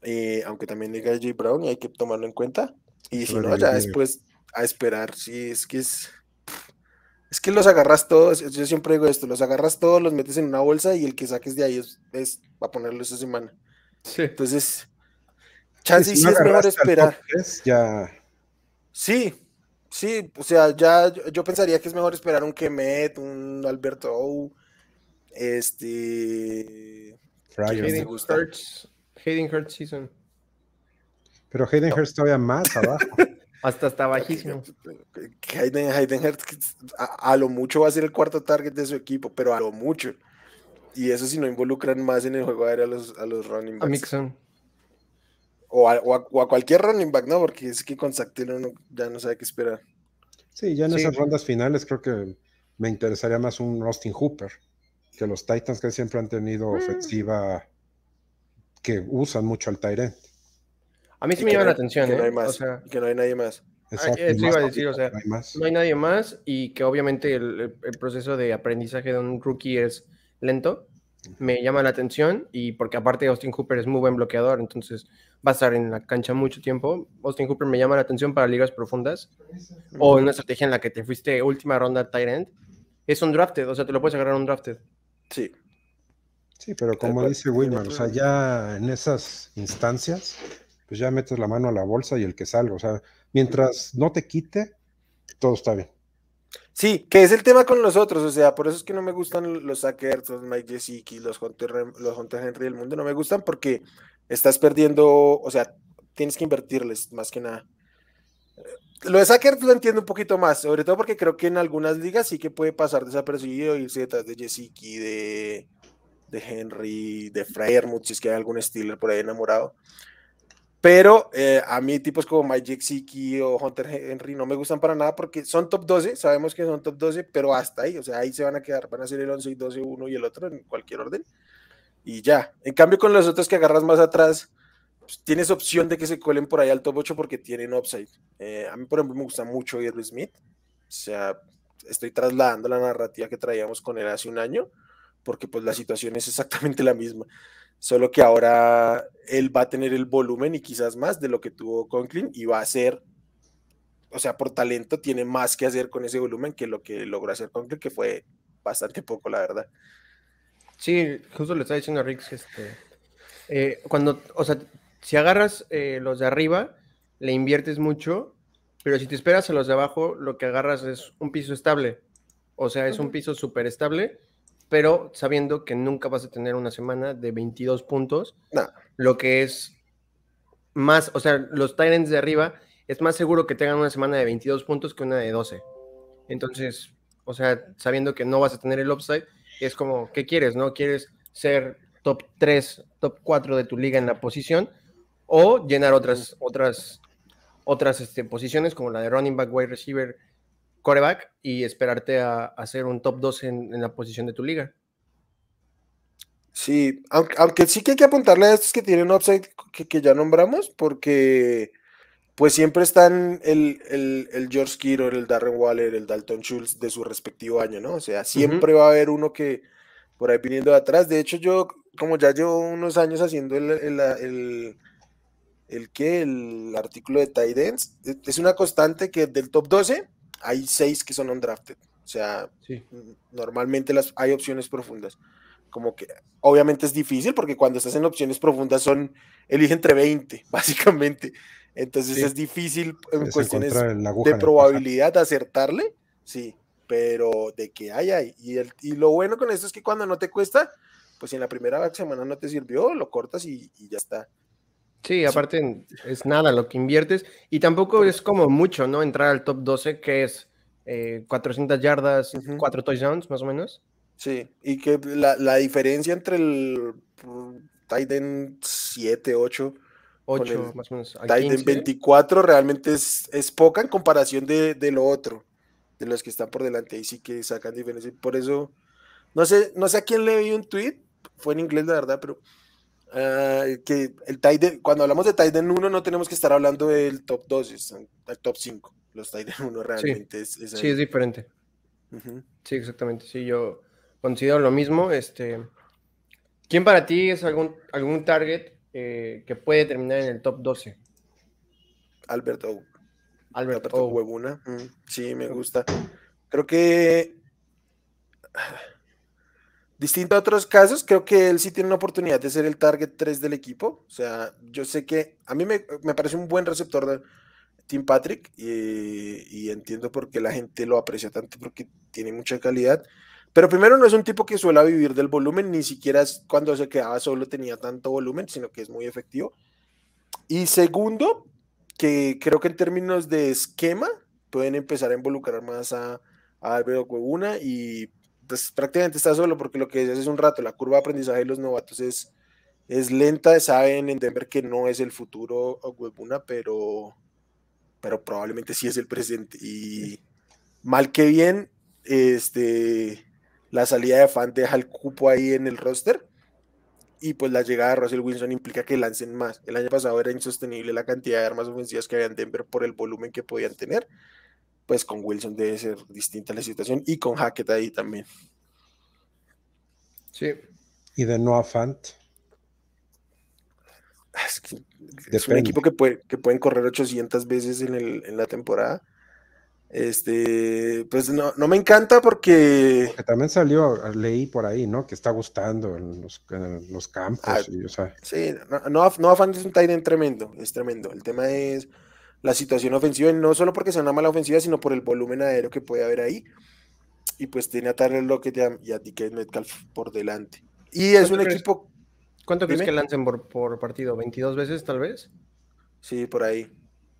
Eh, aunque también diga Jay Brown y hay que tomarlo en cuenta. Y si no, ya después a esperar. Sí, es que es. Es que los agarras todos, yo siempre digo esto, los agarras todos, los metes en una bolsa y el que saques de ahí es, es va a ponerlo esa semana. Sí. Entonces, Chance si es mejor esperar. ya. Sí, sí, o sea, ya yo pensaría que es mejor esperar un Kemet, un Alberto o, este. Hayden Hurts, Hayden Hurts Pero Hayden Hurts todavía más abajo. *laughs* Hasta está bajísimo. Hayden, Hurts a, lo mucho va a ser el cuarto target de su equipo, pero a lo mucho. Y eso si no involucran más en el juego aéreo a los, a los running backs. A Mixon. O a, cualquier running back, ¿no? Porque es que con ya no sabe qué esperar. Sí, ya en esas rondas finales creo que me interesaría más un Austin Hooper, que los Titans que siempre han tenido mm. ofensiva que usan mucho al Tyrant. A mí sí me llama la atención, que ¿eh? No hay más, que no hay nadie más. Exacto, ah, eso iba a decir, o sea, no hay, nadie más y que obviamente el, el proceso de aprendizaje de un rookie es lento, me llama la atención y porque aparte Austin Hooper es muy buen bloqueador, entonces va a estar en la cancha mucho tiempo. Austin Cooper me llama la atención para ligas profundas o una estrategia en la que te fuiste última ronda tight end. Es un drafted, o sea, te lo puedes agarrar un drafted. Sí. Sí, pero como dice Wilmer, o sea, ya en esas instancias, pues ya metes la mano a la bolsa y el que salga, o sea, mientras no te quite, todo está bien. Sí, que es el tema con los otros, o sea, por eso es que no me gustan los Sackers, los Mike Jessicky, los los Hunter Henry del mundo, no me gustan porque estás perdiendo, o sea, tienes que invertirles más que nada. Lo de Sacker lo entiendo un poquito más, sobre todo porque creo que en algunas ligas sí que puede pasar desapercibido y irse detrás de Jessicki, de, de Henry, de Freyermuth, si es que hay algún Steeler por ahí enamorado. Pero eh, a mí tipos como Mike Siki o Hunter Henry no me gustan para nada porque son top 12, sabemos que son top 12, pero hasta ahí, o sea, ahí se van a quedar, van a ser el 11 y 12 uno y el otro en cualquier orden y ya. En cambio, con los otros que agarras más atrás, pues, tienes opción de que se cuelen por ahí al top 8 porque tienen upside. Eh, a mí, por ejemplo, me gusta mucho Irwin Smith. O sea, estoy trasladando la narrativa que traíamos con él hace un año, porque pues la situación es exactamente la misma. Solo que ahora él va a tener el volumen y quizás más de lo que tuvo Conklin y va a ser, o sea, por talento tiene más que hacer con ese volumen que lo que logró hacer Conklin, que fue bastante poco, la verdad. Sí, justo le estaba diciendo a este, eh, cuando, o sea, si agarras eh, los de arriba, le inviertes mucho, pero si te esperas a los de abajo, lo que agarras es un piso estable. O sea, es un piso súper estable, pero sabiendo que nunca vas a tener una semana de 22 puntos, lo que es más, o sea, los Tyrants de arriba, es más seguro que tengan una semana de 22 puntos que una de 12. Entonces, o sea, sabiendo que no vas a tener el upside, es como, ¿qué quieres? ¿No quieres ser top 3, top 4 de tu liga en la posición o llenar otras, otras, otras este, posiciones como la de running back, wide receiver, coreback y esperarte a, hacer un top 2 en, la posición de tu liga? Sí, aunque, sí que hay que apuntarle a estos que tienen upside que, que ya nombramos, porque pues siempre están el, el George Kiro, el Darren Waller, el Dalton Schultz de su respectivo año, ¿no? O sea, siempre va a haber uno que por ahí viniendo de atrás. De hecho, yo, como ya llevo unos años haciendo el, el, el, el artículo de Tidens, e-, es una constante que del top 12 hay seis que son undrafted. O sea, normalmente las, hay opciones profundas. Como que obviamente es difícil porque cuando estás en opciones profundas son, elige entre 20, *laughs* básicamente. Entonces es difícil en cuestiones de probabilidad acertarle, sí, pero de que haya. Y, el, y lo bueno con esto es que cuando no te cuesta, pues si en la primera semana no te sirvió, lo cortas y, ya está. Sí, aparte es nada lo que inviertes y tampoco es como mucho, ¿no? Entrar al top 12 que es 400 eh, yardas, uh 4 touchdowns más o menos. Sí, y que la, la diferencia entre el Titan 7, 8 8, más o menos. Titan 24 realmente es, poca en comparación de, lo otro, de los que están por delante. y sí que sacan diferencia. Por eso, no sé, no sé a quién le vi un tweet, fue en inglés la verdad, pero ah, que el cuando hablamos de Titan 1 no tenemos que estar hablando del top 2, es el top 5. Los Titan 1 realmente es, sí, es diferente. Sí, exactamente. Sí, yo considero lo mismo. Este, ¿Quién para ti es algún, algún target eh, que puede terminar en el top 12? Alberto. Alberto, mm, sí, me gusta. Creo que distinto a otros casos, creo que él sí tiene una oportunidad de ser el target 3 del equipo. O sea, yo sé que a mí me, parece un buen receptor de Tim Patrick y, y, entiendo por qué la gente lo aprecia tanto porque tiene mucha calidad. Pero primero no es un tipo que suele vivir del volumen, ni siquiera cuando se quedaba solo tenía tanto volumen, sino que es muy efectivo. Y segundo, que creo que en términos de esquema pueden empezar a involucrar más a, a Alberto Webuna y pues, prácticamente está solo porque lo que es hace un rato, la curva de aprendizaje de los novatos es, es lenta, saben en Denver que no es el futuro Webuna pero, pero probablemente sí es el presente y mal que bien, este la salida de Fant deja el cupo ahí en el roster y pues la llegada de Russell Wilson implica que lancen más. El año pasado era insostenible la cantidad de armas ofensivas que había en Denver por el volumen que podían tener. Pues con Wilson debe ser distinta la situación y con Hackett ahí también. Sí. Y de Noah Fant. Es, un equipo que, puede, pueden correr 800 veces en la temporada este, pues no, no me encanta porque... También salió, ah, leí por ahí, ¿no? Que está gustando en los, campos. Ah, y, o sea... Sí, no, no, es un end tremendo, es tremendo. El tema es la situación ofensiva, no solo porque sea una mala ofensiva, sino por el volumen aéreo que puede haber ahí. Y pues tiene a tarek Lockett y a, DK Metcalf por delante. Y es un equipo... ¿Cuánto crees que lancen por, partido? ¿22 veces tal vez? Sí, por ahí.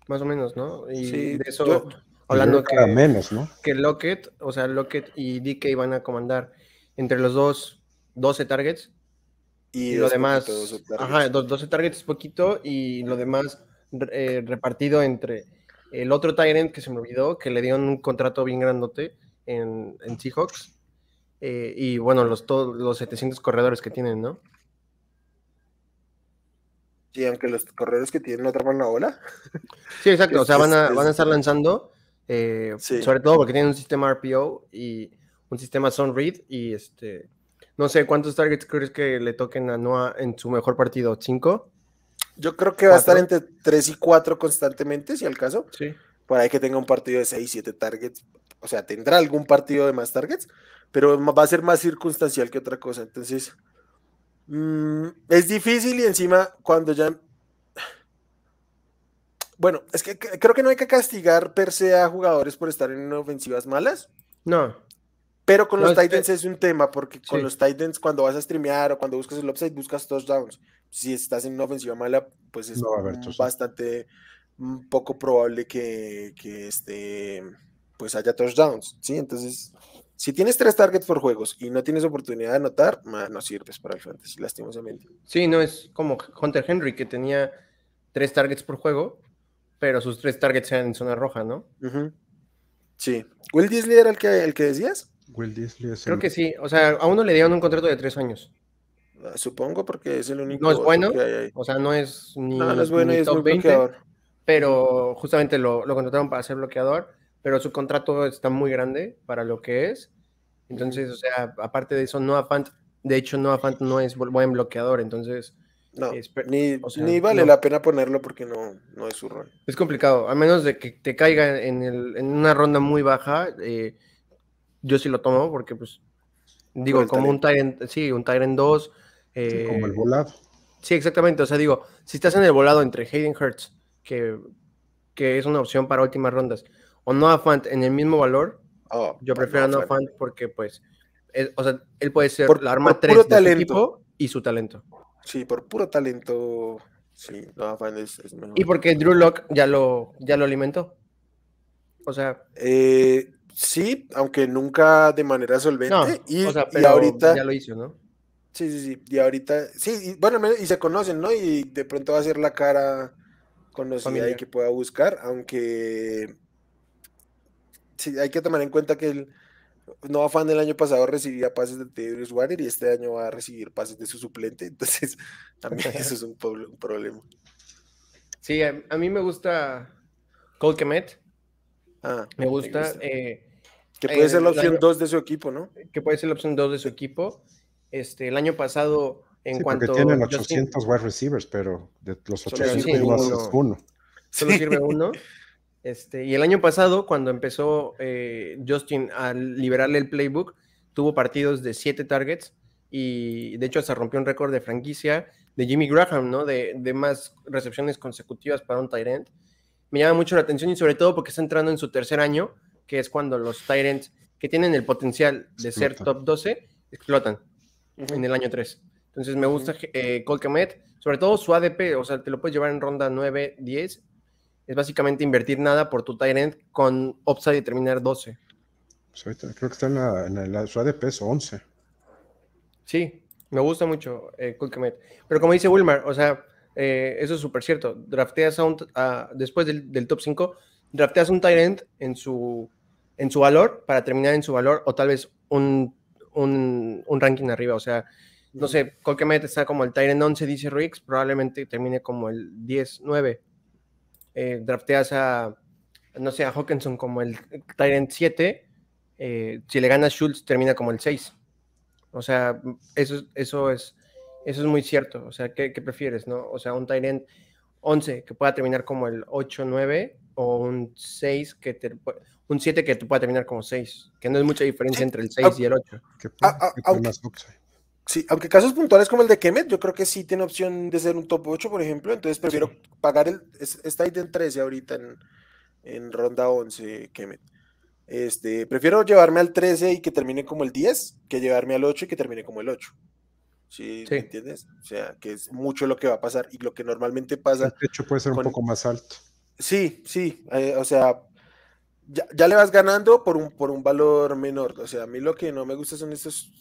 Más o menos, ¿no? Y sí, de eso... Pues Hablando que, menos, ¿no? que Lockett, o sea, Lockett y DK van a comandar entre los dos 12 targets. Y, lo demás, 12 targets poquito y lo demás eh, repartido entre el otro Tyrant que se me olvidó, que le dieron un contrato bien grandote en, en Seahawks. Eh, y bueno, los, los 700 corredores que tienen, ¿no? Sí, aunque los corredores que tienen no atrapan la ola. Sí, exacto. *laughs* o sea, van a, van a estar lanzando eh, sobre todo porque tiene un sistema RPO y un sistema zone Read. Y este, no sé cuántos targets crees que le toquen a Noah en su mejor partido, ¿cinco? Yo creo que va a estar entre tres y cuatro constantemente, si al caso. Por ahí que tenga un partido de seis, siete targets. O sea, tendrá algún partido de más targets, pero va a ser más circunstancial que otra cosa. Entonces, mm, es difícil y encima cuando ya bueno, es que creo que no hay que castigar per se a jugadores por estar en ofensivas malas. No. Pero con los Titans es, un tema, porque con los Titans cuando vas a streamear o cuando buscas el upside, buscas touchdowns. Si estás en una ofensiva mala, pues es no, ver, bastante mm, poco probable que, este, pues haya touchdowns. ¿sí? Entonces, si tienes tres targets por juegos y no tienes oportunidad de anotar, no sirves para el fantasy, lastimosamente. Sí, no es como Hunter Henry que tenía tres targets por juego pero sus tres targets sean en zona roja, ¿no? Sí. ¿Will Disley era el que, el que decías? Will Disley Creo que sí. O sea, a uno le dieron un contrato de tres años. Ah, supongo porque es el único. No es bueno. O sea, no es ni. No, no es bueno es muy bloqueador. Pero justamente lo, lo, contrataron para ser bloqueador. Pero su contrato está muy grande para lo que es. Entonces, o sea, aparte de eso, Noah Fant. De hecho, Noah Fant no es buen bloqueador. Entonces, no, ni, vale la pena ponerlo porque no, no es su rol. Es complicado, a menos de que te caiga en, una ronda muy baja, eh, yo sí lo tomo porque pues digo, como un Tyrant, sí, un Tyrant 2. como el eh, volado. Sí, exactamente, o sea, digo, si estás en el volado entre Hayden Hurts, que, que es una opción para últimas rondas, o Noah Fant en el mismo valor, oh, yo prefiero Noah Fant porque pues, o sea, él puede ser la arma 3 equipo y su talento. Sí, por puro talento. Sí, no, es, es mejor. Y porque Drew Locke ya lo, ya lo alimentó. O sea. Eh, sí, aunque nunca de manera solvente. y, ahorita. Ya lo hizo, ¿no? Sí, sí, sí. Y ahorita. Sí, bueno, y se conocen, ¿no? Y de pronto va a ser la cara conocida y que pueda buscar, aunque. Sí, hay que tomar en cuenta que el Noah Fan el año pasado recibía pases de Tedros Warner y este año va a recibir pases de su suplente, entonces *laughs* también *laughs* eso es un, problema. Sí, a, mí me gusta Cole Kemet. Ah, me gusta. Eh, que puede ser la opción 2 de su equipo, ¿no? Que puede ser la opción 2 de su equipo. Este, el año pasado, en cuanto. Porque tienen 800 wide receivers, pero de los 800 solo, uno. Solo sirve *laughs* uno. Este, y el año pasado, cuando empezó eh, Justin a liberarle el playbook, tuvo partidos de siete targets y de hecho se rompió un récord de franquicia de Jimmy Graham, ¿no? De, de más recepciones consecutivas para un Tyrant. Me llama mucho la atención y sobre todo porque está entrando en su tercer año, que es cuando los Tyrants que tienen el potencial de ser top 12 explotan en el año 3. Entonces me gusta eh, Colquemet, sobre todo su ADP, o sea, te lo puedes llevar en ronda 9, 10 es básicamente invertir nada por tu Tyrant con upside de terminar 12. Pues creo que está en la, en la, su 11. Sí, me gusta mucho eh, Pero como dice Wilmar, o sea, eh, eso es súper cierto. Drafteas a después del, top 5, drafteas un Tyrant en su, en su valor para terminar en su valor o tal vez un, un ranking arriba. O sea, no mm. sé, Kulkemet está como el Tyrant 11, dice Riggs, probablemente termine como el 10, 9 eh, drafteas a, no sé, a Hawkinson como el Tyrant 7, eh, si le ganas Schultz termina como el 6. O sea, eso, eso, es, eso es muy cierto. O sea, ¿qué, prefieres, no? O sea, un Tyrant 11 que pueda terminar como el 8, 9 o un 6 que un 7 que te pueda terminar como 6, que no es mucha diferencia entre el 6 y el 8. Que, Sí, aunque casos puntuales como el de Kemet, yo creo que sí tiene opción de ser un top 8, por ejemplo. Entonces prefiero pagar el. está ahí del 13 ahorita en, ronda 11, Kemet. Este, prefiero llevarme al 13 y que termine como el 10, que llevarme al 8 y que termine como el 8. ¿Sí, ¿Me entiendes? O sea, que es mucho lo que va a pasar y lo que normalmente pasa. El techo puede ser un poco más alto. Sí, sí. Eh, o sea, ya, ya, le vas ganando por un, por un valor menor. O sea, a mí lo que no me gusta son estos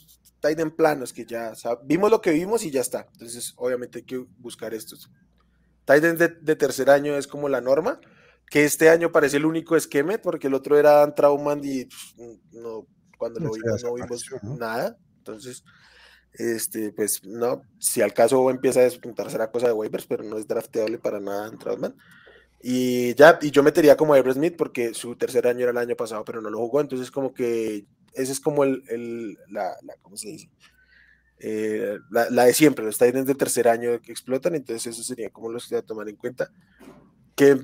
Tiden planos, que ya vimos lo que vimos y ya está. Entonces, obviamente hay que buscar estos. Tight de, tercer año es como la norma, que este año parece el único esquema, porque el otro era Trauman y pues, no, cuando lo vimos no vimos nada. Entonces, este, pues no, si al caso empieza a despuntar será cosa de waivers, pero no es drafteable para nada Dan Trauman. Y ya, y yo metería como a Smith porque su tercer año era el año pasado, pero no lo jugó, entonces como que esa es como el, la, se eh, la, de siempre, los Titans de tercer año que explotan, entonces eso sería como los que a tomar en cuenta. Que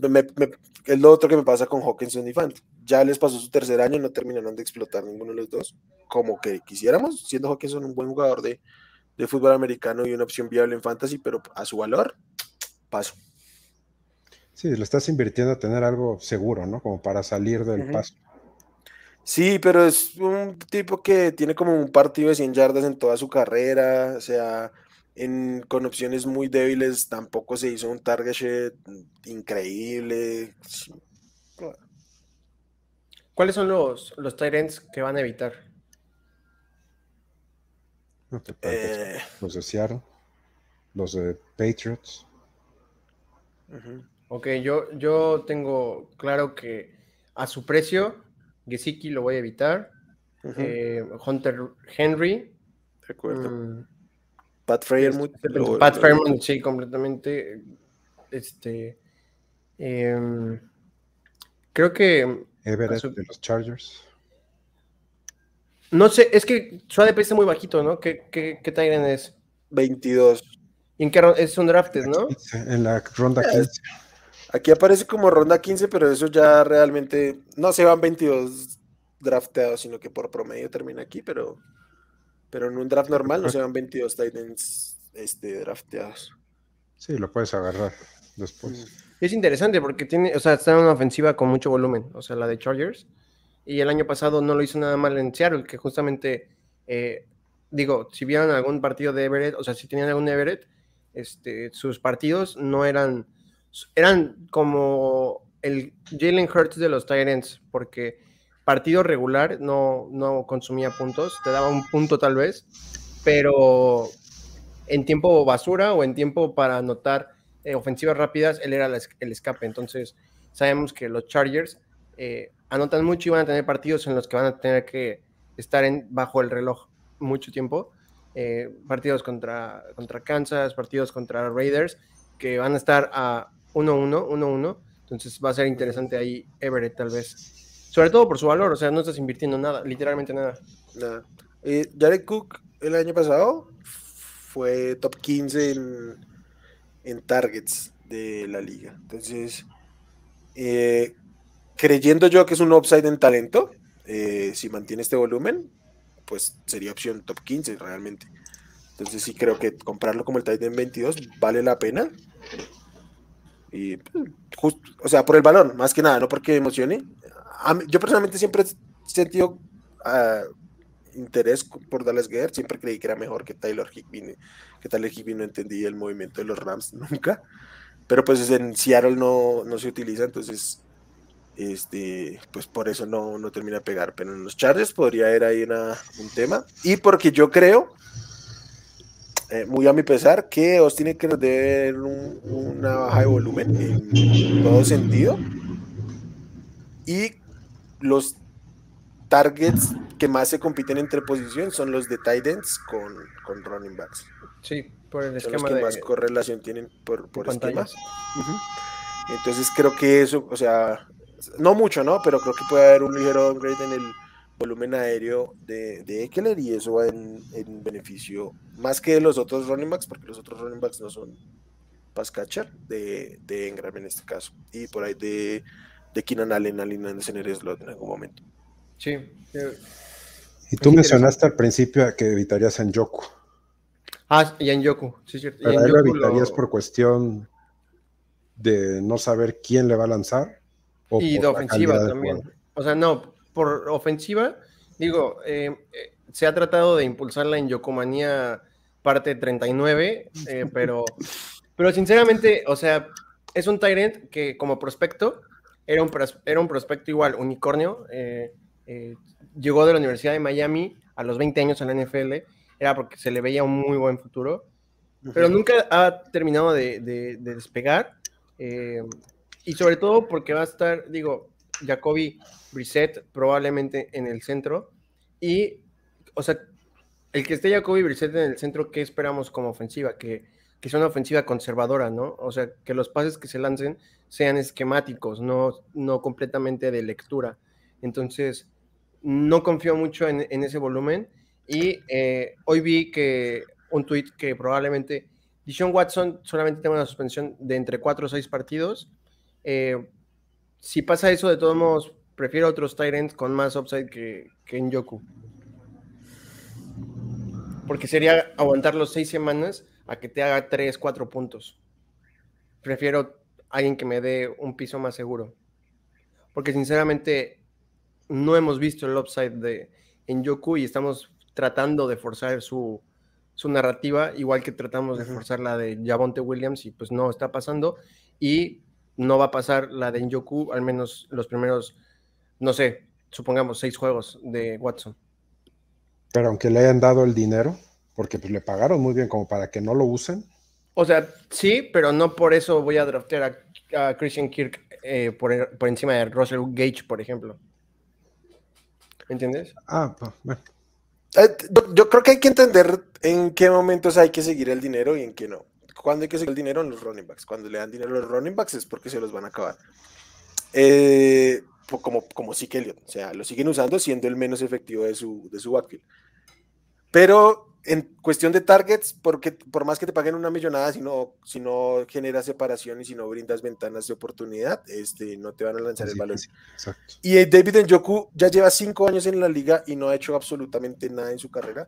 es lo otro que me pasa con Hawkinson y Fant. Ya les pasó su tercer año, no terminaron de explotar ninguno de los dos, como que quisiéramos, siendo Hawkinson un buen jugador de, de fútbol americano y una opción viable en fantasy, pero a su valor, paso. Sí, lo estás invirtiendo a tener algo seguro, ¿no? Como para salir del paso. Sí, pero es un tipo que tiene como un partido de 100 yardas en toda su carrera, o sea, con opciones muy débiles tampoco se hizo un target increíble. ¿Cuáles son los, los Tyrants que van a evitar? Los de eh. Seattle, los de Patriots. Ok, yo, yo tengo claro que a su precio Gesicki lo voy a evitar. Eh, Hunter Henry. De acuerdo. Pat mm. Fairmont Pat Fairmouth, este, pues, sí, completamente. Este. Em, creo que. Everett de los Chargers. No sé, es que su ADP está muy bajito, ¿no? ¿Qué, qué, qué es? 22. es un drafted, no? *laughs* En la ronda 15. Aquí aparece como ronda 15, pero eso ya realmente no se van 22 drafteados, sino que por promedio termina aquí, pero, pero en un draft normal no pues se van 22 Titans este, drafteados. Sí, lo puedes agarrar después. Mm. Es interesante porque tiene, o sea, está en una ofensiva con mucho volumen, o sea, la de Chargers. Y el año pasado no lo hizo nada mal en Seattle, que justamente, eh, digo, si vieron algún partido de Everett, o sea, si tenían algún Everett, este, sus partidos no eran eran como el Jalen Hurts de los Tyrants, porque partido regular no, consumía puntos, te daba un punto tal vez, pero en tiempo basura o en tiempo para anotar eh, ofensivas rápidas, él era el escape. Entonces, sabemos que los Chargers eh, anotan mucho y van a tener partidos en los que van a tener que estar bajo el reloj mucho tiempo. Eh, partidos contra, contra Kansas, partidos contra Raiders, que van a estar a 1-1, 1-1. Entonces va a ser interesante ahí Everett tal vez. Sobre todo por su valor, o sea, no estás invirtiendo nada, literalmente nada. Nada. Jared Cook el año pasado fue top 15 en, targets de la liga. Entonces, eh, creyendo yo que es un upside en talento, eh, si mantiene este volumen, pues sería opción top 15 realmente. Entonces sí creo que comprarlo como el Titan 22 vale la pena. Y, pues, o sea, por el balón, más que nada, no porque emocione. yo personalmente siempre he sentido ah, interés por Dallas Guerrero, siempre creí que era mejor que Taylor Hickman que Taylor Hickman no entendía el movimiento de los Rams nunca, pero pues en Seattle no, no se utiliza, entonces este, pues por eso no, no termina a pegar, pero en los Chargers podría haber ahí una, un tema, y porque yo creo eh, muy a mi pesar, que os tiene que tener una baja de volumen en todo sentido. Y los targets que más se compiten entre posición son los de tight con, con running backs. Sí, por el esquema. de los que más correlación tienen por, por Entonces creo que eso, o sea, no mucho, ¿no? Pero creo que puede haber un ligero upgrade en el volumen aéreo de, de y eso va en, beneficio más que de los otros running backs, porque los otros running backs no son pascachar de, de Engram en este caso, y por ahí de, de Keenan Allen alineándose en slot en algún momento. Sí. Eh, y tú mencionaste al principio que evitarías a Nyoku Ah, y a Njoku, sí, cierto. Pero lo evitarías por cuestión de no saber quién le va a lanzar. y de ofensiva también. o sea, no, por ofensiva, digo, eh, eh, se ha tratado de impulsarla en Yocomanía parte 39, eh, *laughs* pero, pero sinceramente, o sea, es un Tyrant que como prospecto era un, era un prospecto igual, unicornio. llegó de la Universidad de Miami a los 20 años en la NFL, era porque se le veía un muy buen futuro, pero nunca ha terminado de, de despegar. y sobre todo porque va a estar, digo, Jacoby Brissett probablemente en el centro. Y, o sea, el que esté Jacoby Brissett en el centro, ¿qué esperamos como ofensiva? Que, que sea una ofensiva conservadora, ¿no? O sea, que los pases que se lancen sean esquemáticos, no, no completamente de lectura. Entonces, no confío mucho en, ese volumen. Y eh, hoy vi que un tweet que probablemente Dishon Watson solamente tenga una suspensión de entre 4 o 6 partidos. Eh, si pasa eso, de todos modos, prefiero otros Tyrants con más upside que, que en Yoku. Porque sería aguantar los seis semanas a que te haga tres, cuatro puntos. Prefiero alguien que me dé un piso más seguro. Porque sinceramente no hemos visto el upside de en Yoku y estamos tratando de forzar su, su narrativa, igual que tratamos de forzar la de Javonte Williams y pues no está pasando. Y no va a pasar la de Njoku, al menos los primeros no sé, supongamos seis juegos de Watson. Pero aunque le hayan dado el dinero, porque pues le pagaron muy bien como para que no lo usen. O sea, sí, pero no por eso voy a draftear a, Christian Kirk eh, por, encima de Russell Gage, por ejemplo. entiendes? Ah, pues, bueno. Eh, yo creo que hay que entender en qué momentos hay que seguir el dinero y en qué no. Cuando hay que seguir el dinero en los running backs. Cuando le dan dinero a los running backs es porque se los van a acabar. Eh, como, como Kelly, O sea, lo siguen usando siendo el menos efectivo de su, de su backfield. Pero en cuestión de targets, porque por más que te paguen una millonada, si no, si no generas separación y si no brindas ventanas de oportunidad, este, no te van a lanzar el balón. y eh, David Njoku ya lleva cinco años en la liga y no ha hecho absolutamente nada en su carrera,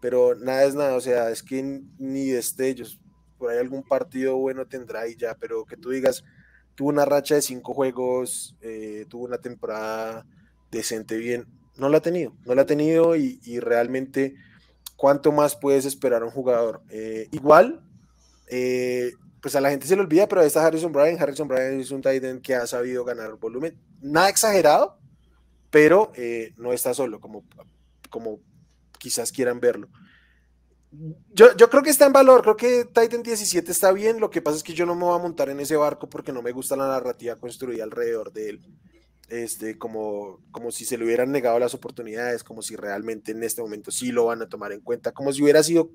pero nada es nada, o sea, es que ni destellos, por ahí algún partido bueno tendrá y ya, pero que tú digas, tuvo una racha de cinco juegos, eh, tuvo una temporada decente bien. No la ha tenido, no la ha tenido y, realmente cuánto más puedes esperar a un jugador. Eh, igual, eh, pues a la gente se le olvida, pero ahí está Harrison Bryan. Harrison Bryan es un tight que ha sabido ganar volumen. Nada exagerado, pero no está solo, como, como quizás quieran verlo. Yo, yo, creo que está en valor, creo que Titan 17 está bien, lo que pasa es que yo no me voy a montar en ese barco porque no me gusta la narrativa construida alrededor de él. Este, como, como si se le hubieran negado las oportunidades, como si realmente en este momento sí lo van a tomar en cuenta, como si hubiera sido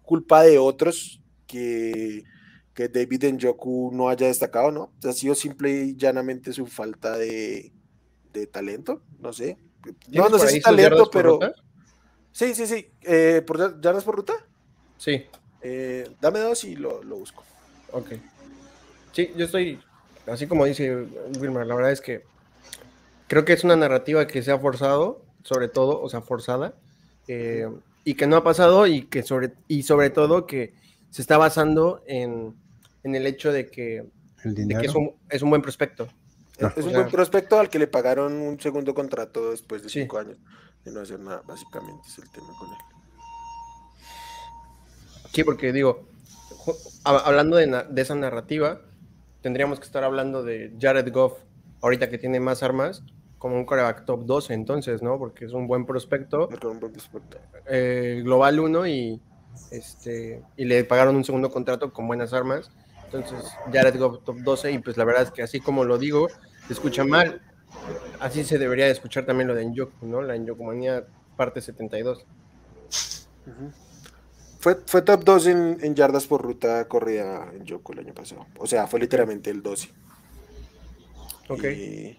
culpa de otros que, que David Njoku no haya destacado, ¿no? Ha sido simple y llanamente su falta de, de talento, no sé. No, no sé si talento, pero... Sí, sí, sí. Eh, ¿Por por ruta? Sí. Eh, dame dos y lo, busco. Ok. Sí, yo estoy, así como dice Wilmer, la verdad es que creo que es una narrativa que se ha forzado, sobre todo, o sea, forzada, eh, y que no ha pasado y que sobre, y sobre todo que se está basando en, el hecho de que, es, un, buen prospecto. Es un buen prospecto al que le pagaron un segundo contrato después de cinco años no hacer nada, básicamente es el tema con él. Sí, porque digo, hablando de, esa narrativa, tendríamos que estar hablando de Jared Goff, ahorita que tiene más armas, como un coreback top 12, entonces, ¿no? Porque es un buen prospecto. Un buen prospecto. Eh, global 1 y, este, y le pagaron un segundo contrato con buenas armas. Entonces, Jared Goff top 12 y pues la verdad es que así como lo digo, se escucha mal, así se debería de escuchar también lo de Enyoku, ¿no? La Enyokumanía parte 72. fue, top 2 en, yardas por ruta corrida en el año pasado. O sea, fue literalmente el 12. Ok. Eh,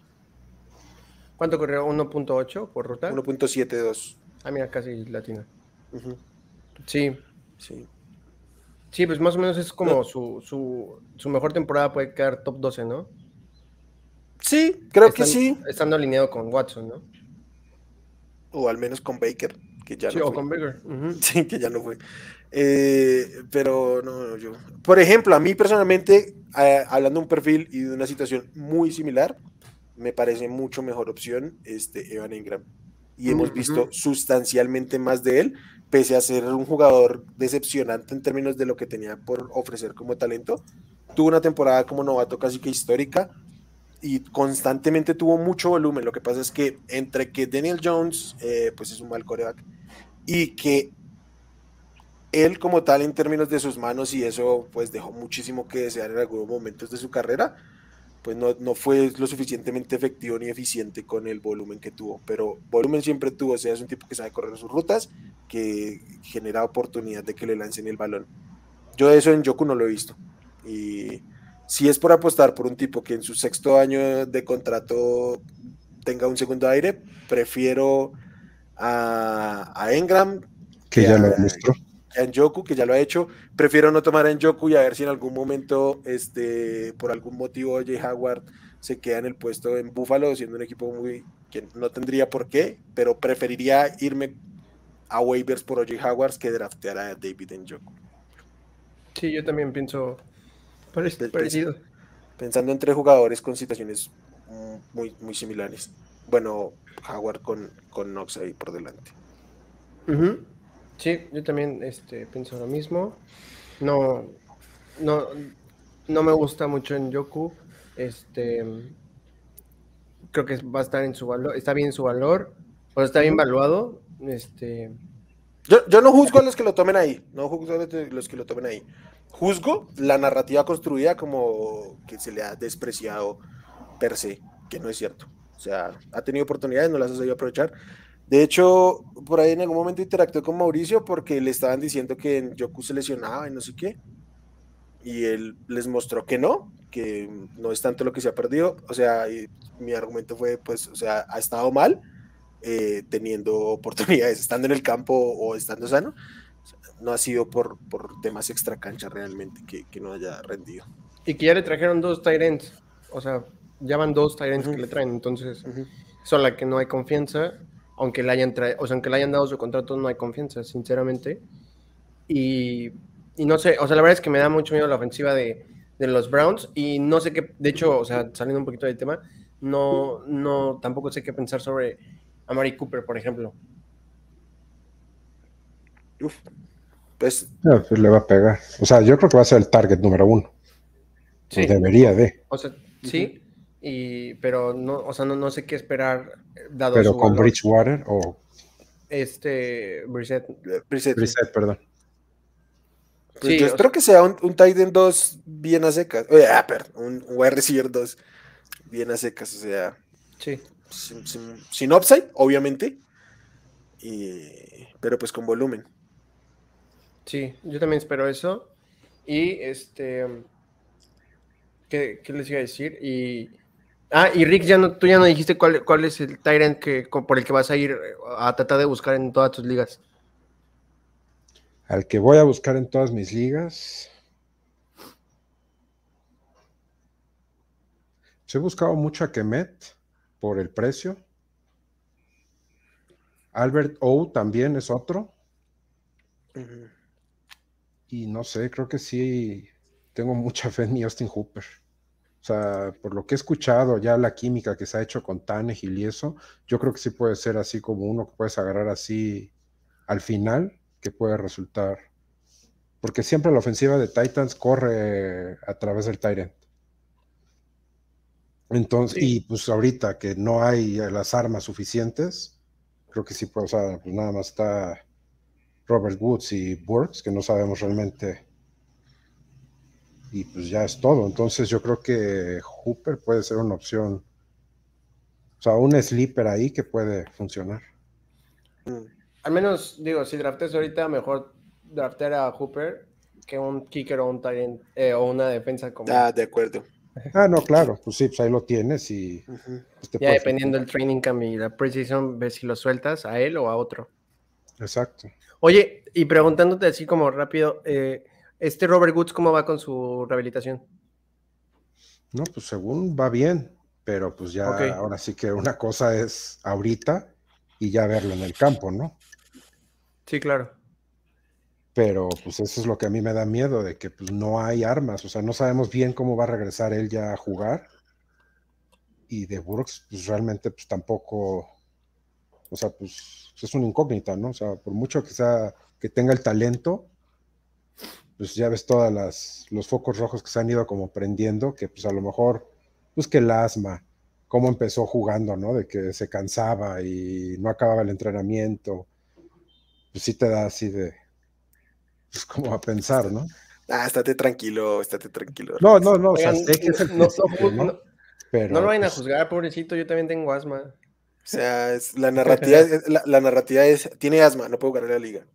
¿Cuánto corrió? ¿1.8 por ruta? 1.72. Ah, mira, casi latina. Sí. Sí. Sí, pues más o menos es como su, su, su mejor temporada puede quedar top 12, ¿no? Sí, creo que sí. Estando alineado con Watson, ¿no? O al menos con Baker, que ya sí, O con Baker. Sí, que ya no fue. Eh, pero no, yo. Por ejemplo, a mí personalmente, hablando de un perfil y de una situación muy similar, me parece mucho mejor opción este Evan Ingram. Y mm, hemos visto sustancialmente más de él, pese a ser un jugador decepcionante en términos de lo que tenía por ofrecer como talento. Tuvo una temporada como novato casi que histórica, y constantemente tuvo mucho volumen. Lo que pasa es que entre que Daniel Jones, eh, pues es un mal coreback, y que él como tal en términos de sus manos, y eso pues dejó muchísimo que desear en algunos momentos de su carrera, pues no, no fue lo suficientemente efectivo ni eficiente con el volumen que tuvo. Pero volumen siempre tuvo, o sea, es un tipo que sabe correr sus rutas, que genera oportunidad de que le lancen el balón. Yo eso en Joku no lo he visto. Y si es por apostar por un tipo que en su sexto año de contrato tenga un segundo aire, prefiero a, Engram. Que, ya lo demostró. A Njoku, que ya lo ha hecho. Prefiero no tomar a Njoku y a ver si en algún momento, este, por algún motivo, Jay Howard se queda en el puesto en Buffalo, siendo un equipo muy que no tendría por qué, pero preferiría irme a waivers por OJ Howard que draftear a David Njoku. Sí, yo también pienso Parecido. Pensando en tres jugadores con situaciones mm, muy, muy similares. Bueno, Jaguar con, con ahí por delante. Sí, yo también este, pienso lo mismo. No, no, no me gusta mucho en Yoku. Este, creo que va a estar en su valor, está bien su valor, o está bien valuado. Este, yo, yo no juzgo a los que lo tomen ahí, no juzgo a los que lo tomen ahí juzgo la narrativa construida como que se le ha despreciado per se, que no es cierto. O sea, ha tenido oportunidades, no las ha sabido aprovechar. De hecho, por ahí en algún momento interactué con Mauricio porque le estaban diciendo que Yoku se lesionaba y no sé qué. Y él les mostró que no, que no es tanto lo que se ha perdido. O sea, mi argumento fue, pues, o sea, ha estado mal eh, teniendo oportunidades, estando en el campo o estando sano no ha sido por, por temas extracancha realmente que, no haya rendido. Y que ya le trajeron dos Tyrants, o sea, ya van dos Tyrants que le traen, entonces son la que no hay confianza, aunque le hayan o sea, aunque le hayan dado su contrato no hay confianza, sinceramente. Y, no sé, o sea, la verdad es que me da mucho miedo la ofensiva de, los Browns y no sé qué, de hecho, o sea, saliendo un poquito del tema, no, no, tampoco sé qué pensar sobre a Amari Cooper, por ejemplo. Uf. Pues, pues, le va a pegar. O sea, yo creo que va a ser el target número uno. Debería de. O sea, sí, y, pero no, o sea, no, no sé qué esperar eh, dado Pero con Bridgewater o este Brissett. perdón. Pues, sí, que sea un, un Titan 2 bien a secas. Oye, eh, ah, perdón, un wide 2 bien a secas, o sea. Sí. Sin, upside, obviamente. pero pues con volumen. Sí, yo también espero eso. Y este. Um, ¿Qué, les iba a decir? Y. Ah, y Rick, ya no, tú ya no dijiste cuál, es el Tyrant que, por el que vas a ir eh, a tratar de buscar en todas tus ligas. Al que voy a buscar en todas mis ligas. Se pues he buscado mucho a Kemet por el precio. Albert O también es otro. Y no sé, creo que sí tengo mucha fe en mi Austin Hooper. O sea, por lo que he escuchado, ya la química que se ha hecho con Tannehill y eso, yo creo que sí puede ser así como uno que puedes agarrar así al final, que puede resultar. Porque siempre la ofensiva de Titans corre a través del Tyrant. Entonces, y pues ahorita que no hay las armas suficientes, creo que sí, o sea, pues nada más está Robert Woods y Burks, que no sabemos realmente. Y pues ya es todo. Entonces yo creo que Hooper puede ser una opción. O sea, un sleeper ahí que puede funcionar. Mm. Al menos, digo, si draftes ahorita, mejor draftear a Hooper que un kicker o un eh, o una defensa como. Ah, de acuerdo. Ah, no, claro, pues sí, pues ahí lo tienes y. Este dependiendo del training camp y la precisión, ves si lo sueltas a él o a otro. Exacto. Oye, y preguntándote así como rápido, eh, ¿este Robert Woods cómo va con su rehabilitación? No, pues según va bien, pero pues ya ahora sí que una cosa es ahorita y ya verlo en el campo, ¿no? Sí, claro. Pero pues eso es lo que a mí me da miedo, de que pues, no hay armas, o sea, no sabemos bien cómo va a regresar él ya a jugar. Y de Burks, pues realmente pues tampoco o sea, pues es una incógnita, ¿no? O sea, por mucho que sea que tenga el talento, pues ya ves todos los focos rojos que se han ido como prendiendo, que pues a lo mejor pues que el asma, cómo empezó jugando, ¿no? De que se cansaba y no acababa el entrenamiento. Pues sí te da así de pues como a pensar, ¿no? Ah, estate tranquilo, estate tranquilo. No, no, no, que no, lo vayan a pues juzgar, pobrecito, yo también tengo asma. O sea, la narrativa, *laughs* la, narrativa es, tiene asma, no puedo ganar la liga.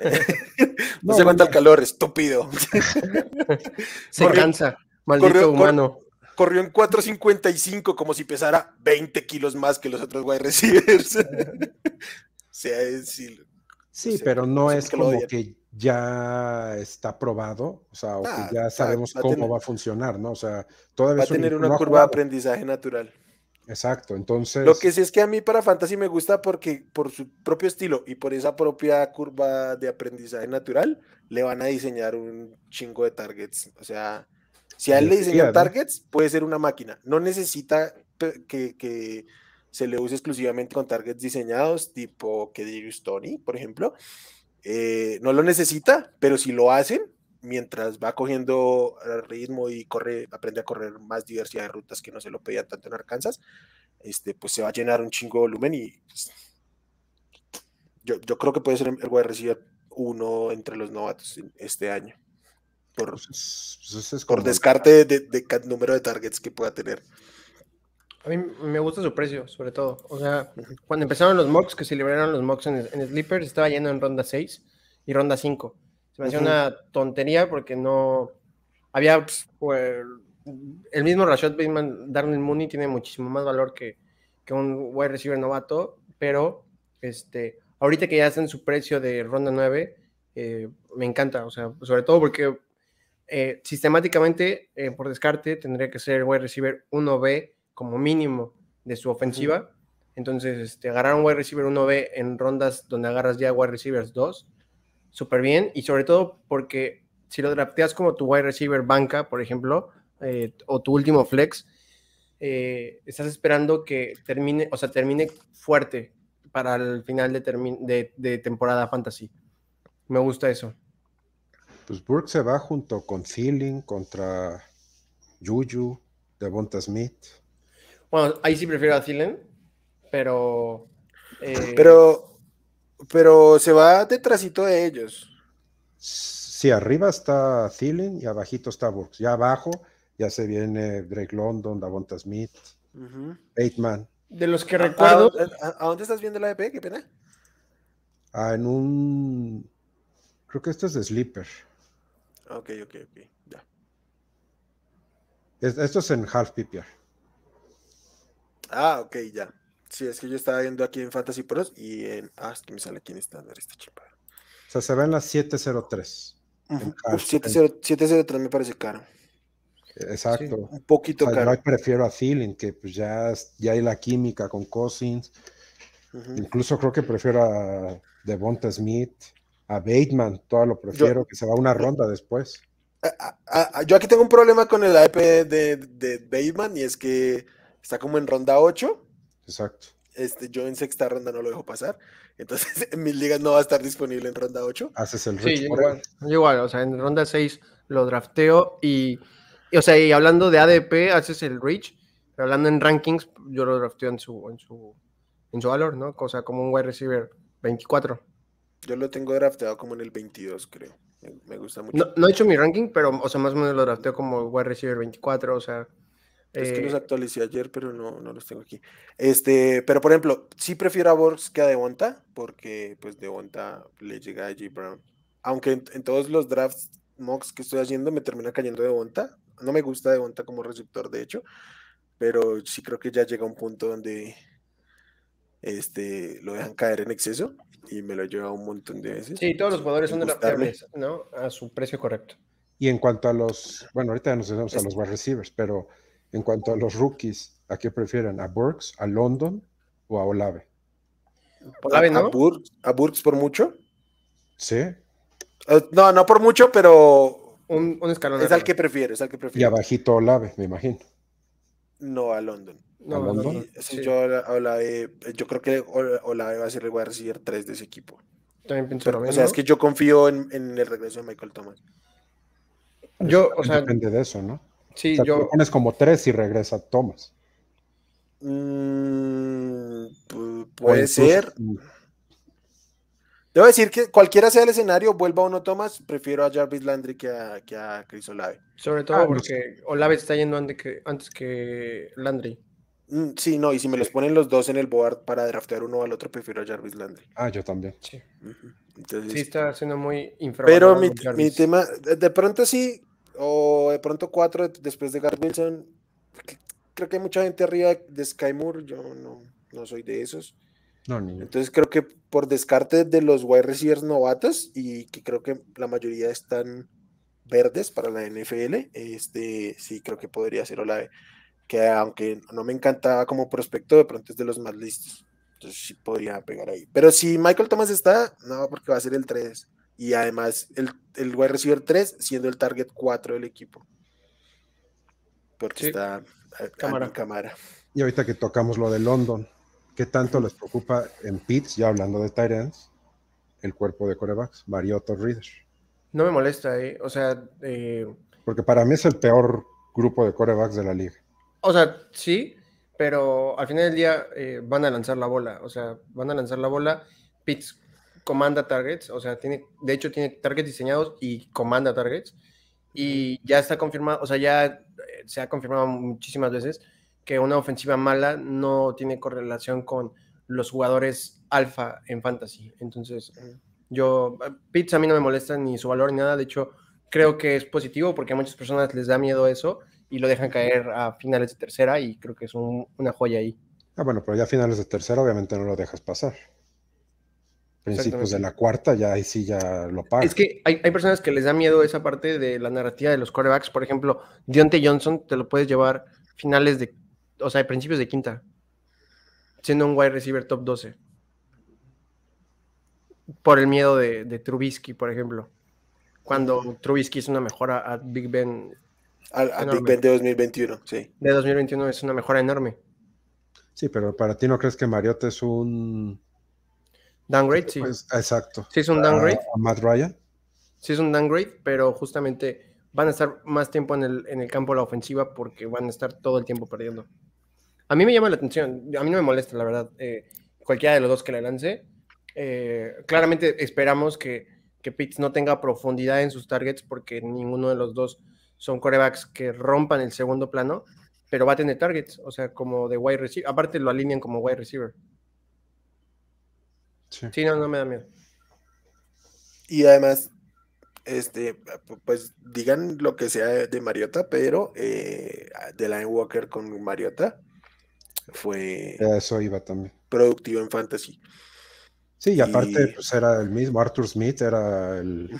*laughs* no, se aguanta el calor, estúpido. *laughs* se cansa, maldito humano. Corrió en 4.55 como si pesara 20 kilos más que los otros wide receivers. o sea, sí, pero no, es como que ya está probado, o sea, o que ah, ya sabemos cómo va a funcionar, ¿no? O sea, todavía va a tener una curva de aprendizaje natural. Exacto, entonces. Lo que sí es que a mí para Fantasy me gusta porque por su propio estilo y por esa propia curva de aprendizaje natural, le van a diseñar un chingo de targets. O sea, si a él le diseñan targets, puede ser una máquina. No necesita que, se le use exclusivamente con targets diseñados, tipo que diría Tony, por ejemplo. Eh, no lo necesita, pero si lo hacen, mientras va cogiendo eh, ritmo y corre, aprende a correr más diversidad de rutas que no se lo pedía tanto en Arkansas, este, pues se va a llenar un chingo de volumen y pues, yo, creo que puede ser el wide receiver uno entre los novatos este año. Por, pues pues por descarte de, de, número de targets que pueda tener. A mí me gusta su precio, sobre todo. O sea, cuando empezaron los mocks, que se liberaron los mocks en, en Sleepers, estaba yendo en ronda 6 y ronda 5 me hacía una tontería porque no. Había. Pues, el mismo Rashad Bateman, Darnell Mooney, tiene muchísimo más valor que, que un wide receiver novato, pero este, ahorita que ya hacen su precio de ronda 9, eh, me encanta, o sea, sobre todo porque eh, sistemáticamente, eh, por descarte, tendría que ser wide receiver 1B como mínimo de su ofensiva. Entonces, este, agarrar un wide receiver 1B en rondas donde agarras ya wide receivers 2, súper bien y sobre todo porque si lo drafteas como tu wide receiver banca, por ejemplo, eh, o tu último flex, eh, estás esperando que termine, o sea, termine fuerte para el final de, de temporada fantasy. Me gusta eso. Pues Burke se va junto con Feeling contra Juju, Devonta Smith. Bueno, ahí sí prefiero a Thielen, pero. Eh, pero pero se va detrásito de ellos. Sí, arriba está Thielen y abajito está Burks. Ya abajo ya se viene Drake London, Davonta Smith, uh De los que ah, recuerdo. Ah, ah, ¿A, dónde estás viendo la EP? ¿Qué pena? Ah, en un. Creo que esto es de Sleeper. Ok, ok, ok. Ya. esto es en Half PPR. Ah, ok, ya. Sí, es que yo estaba viendo aquí en Fantasy Pros y en... Ah, es que me sale aquí en estándar esta chimpa. O sea, se ve en la 703. 70, 703 me parece caro. Exacto. un poquito caro. Yo prefiero a Feeling, que pues ya, ya hay la química con Cousins. Incluso creo que prefiero a Devonta Smith, a Bateman, todo lo prefiero, que se va una ronda después. yo aquí tengo un problema con el AP de, de Bateman y es que está como en ronda 8 Exacto. Este, yo en sexta ronda no lo dejo pasar. Entonces, *laughs* en mis ligas no va a estar disponible en ronda 8. Haces el sí, igual, igual, o sea, en ronda 6 lo drafteo y, o sea, y hablando de ADP, haces el reach, hablando en rankings, yo lo drafteo en su, en su, en su valor, ¿no? O sea, como un wide receiver 24. Yo lo tengo drafteado como en el 22, creo. Me gusta mucho. No, no he hecho mi ranking, pero, o sea, más o menos lo drafteo como wide receiver 24, o sea. Es que los eh, actualicé ayer, pero no, no los tengo aquí. Este, pero por ejemplo, sí prefiero a Borges que a Devonta, porque pues Devonta le llega a J. Brown. Aunque en, todos los drafts mocks que estoy haciendo me termina cayendo Devonta. No me gusta Devonta como receptor, de hecho, pero sí creo que ya llega un punto donde este, lo dejan caer en exceso y me lo lleva un montón de veces. Sí, todos los jugadores son draftables, ¿no? A su precio correcto. Y en cuanto a los, bueno, ahorita nos vamos a los este. wide receivers, pero en cuanto a los rookies, ¿a qué prefieren? ¿A Burks, a London o a Olave? Olave, ¿no? ¿A Burks, por mucho? Sí. Eh, no, no por mucho, pero un, escalón. Es al que prefiero, es al que prefiero. Y abajito Olave, me imagino. No, a London. No, ¿A London? Yo, Olave, yo creo que Olave va a ser el de recibir tres de ese equipo. También pienso lo mismo. O sea, es que yo confío en, en el regreso de Michael Thomas. Yo, o sea, depende de eso, ¿no? Sí, yo. pones como tres y regresa Thomas. Mm, puede ser. Debo decir que cualquiera sea el escenario, vuelva uno Thomas, prefiero a Jarvis Landry que a, que Chris Olave. Sobre todo ah, porque Olave está yendo antes que, antes que Landry. Mm, sí, no, y si me los ponen los dos en el board para draftear uno al otro, prefiero a Jarvis Landry. Ah, yo también. Sí. sí, está siendo muy infravalorado. Pero mi, mi tema, de pronto sí, o de pronto cuatro después de Garth Wilson. Creo que hay mucha gente arriba de Sky Moore, yo no, no soy de esos. Entonces creo que por descarte de los wide receivers novatos y que creo que la mayoría están verdes para la NFL, este sí creo que podría ser Olave, que aunque no me encantaba como prospecto, de pronto es de los más listos. Entonces sí podría pegar ahí. Pero si Michael Thomas está, no, porque va a ser el 3 y además el, el wide 3 siendo el target 4 del equipo. Porque está cámara. cámara. Y ahorita que tocamos lo de London, ¿qué tanto les preocupa en Pitts, ya hablando de Tyrants, el cuerpo de corebacks, Mariotto Reader? No me molesta, ¿eh? o sea... Eh, Porque para mí es el peor grupo de corebacks de la liga. O sea, sí, pero al final del día eh, van a lanzar la bola, o sea, van a lanzar la bola. Pitts comanda targets, o sea, tiene, de hecho tiene targets diseñados y comanda targets. Y ya está confirmado, o sea, ya eh, se ha confirmado muchísimas veces que una ofensiva mala no tiene correlación con los jugadores alfa en fantasy. Entonces, yo, Pitts a mí no me molesta ni su valor ni nada, de hecho, creo que es positivo porque a muchas personas les da miedo eso y lo dejan caer a finales de tercera y creo que es una joya ahí. Ah, bueno, pero ya a finales de tercera obviamente no lo dejas pasar principios de la cuarta, ya ahí sí ya lo paga. Es que hay, personas que les da miedo esa parte de la narrativa de los corebacks. Por ejemplo, Dionte Johnson te lo puedes llevar finales de, o sea, principios de quinta, siendo un wide receiver top 12. Por el miedo de, Trubisky, por ejemplo. Cuando Trubisky es una mejora a Big Ben. A, Big Ben de 2021, sí. De 2021 es una mejora enorme. Sí, pero para ti no crees que Mariota es un Downgrade, sí. Pues, exacto. Sí, es un downgrade. Matt Ryan. Sí, es un downgrade, pero justamente van a estar más tiempo en el, en el campo de la ofensiva porque van a estar todo el tiempo perdiendo. A mí me llama la atención, a mí no me molesta, la verdad, eh, cualquiera de los dos que la lance. Eh, claramente esperamos que, que Pitts no tenga profundidad en sus targets porque ninguno de los dos son corebacks que rompan el segundo plano, pero va a tener targets, o sea, como de wide receiver. Aparte lo alinean como wide receiver. Sí. no, no me da miedo. Y además, este, pues digan lo que sea de Mariota, pero eh, de The Line Walker con Mariota fue. Eso iba también. Productivo en fantasy. Sí, y aparte, pues era el mismo. Arthur Smith era el,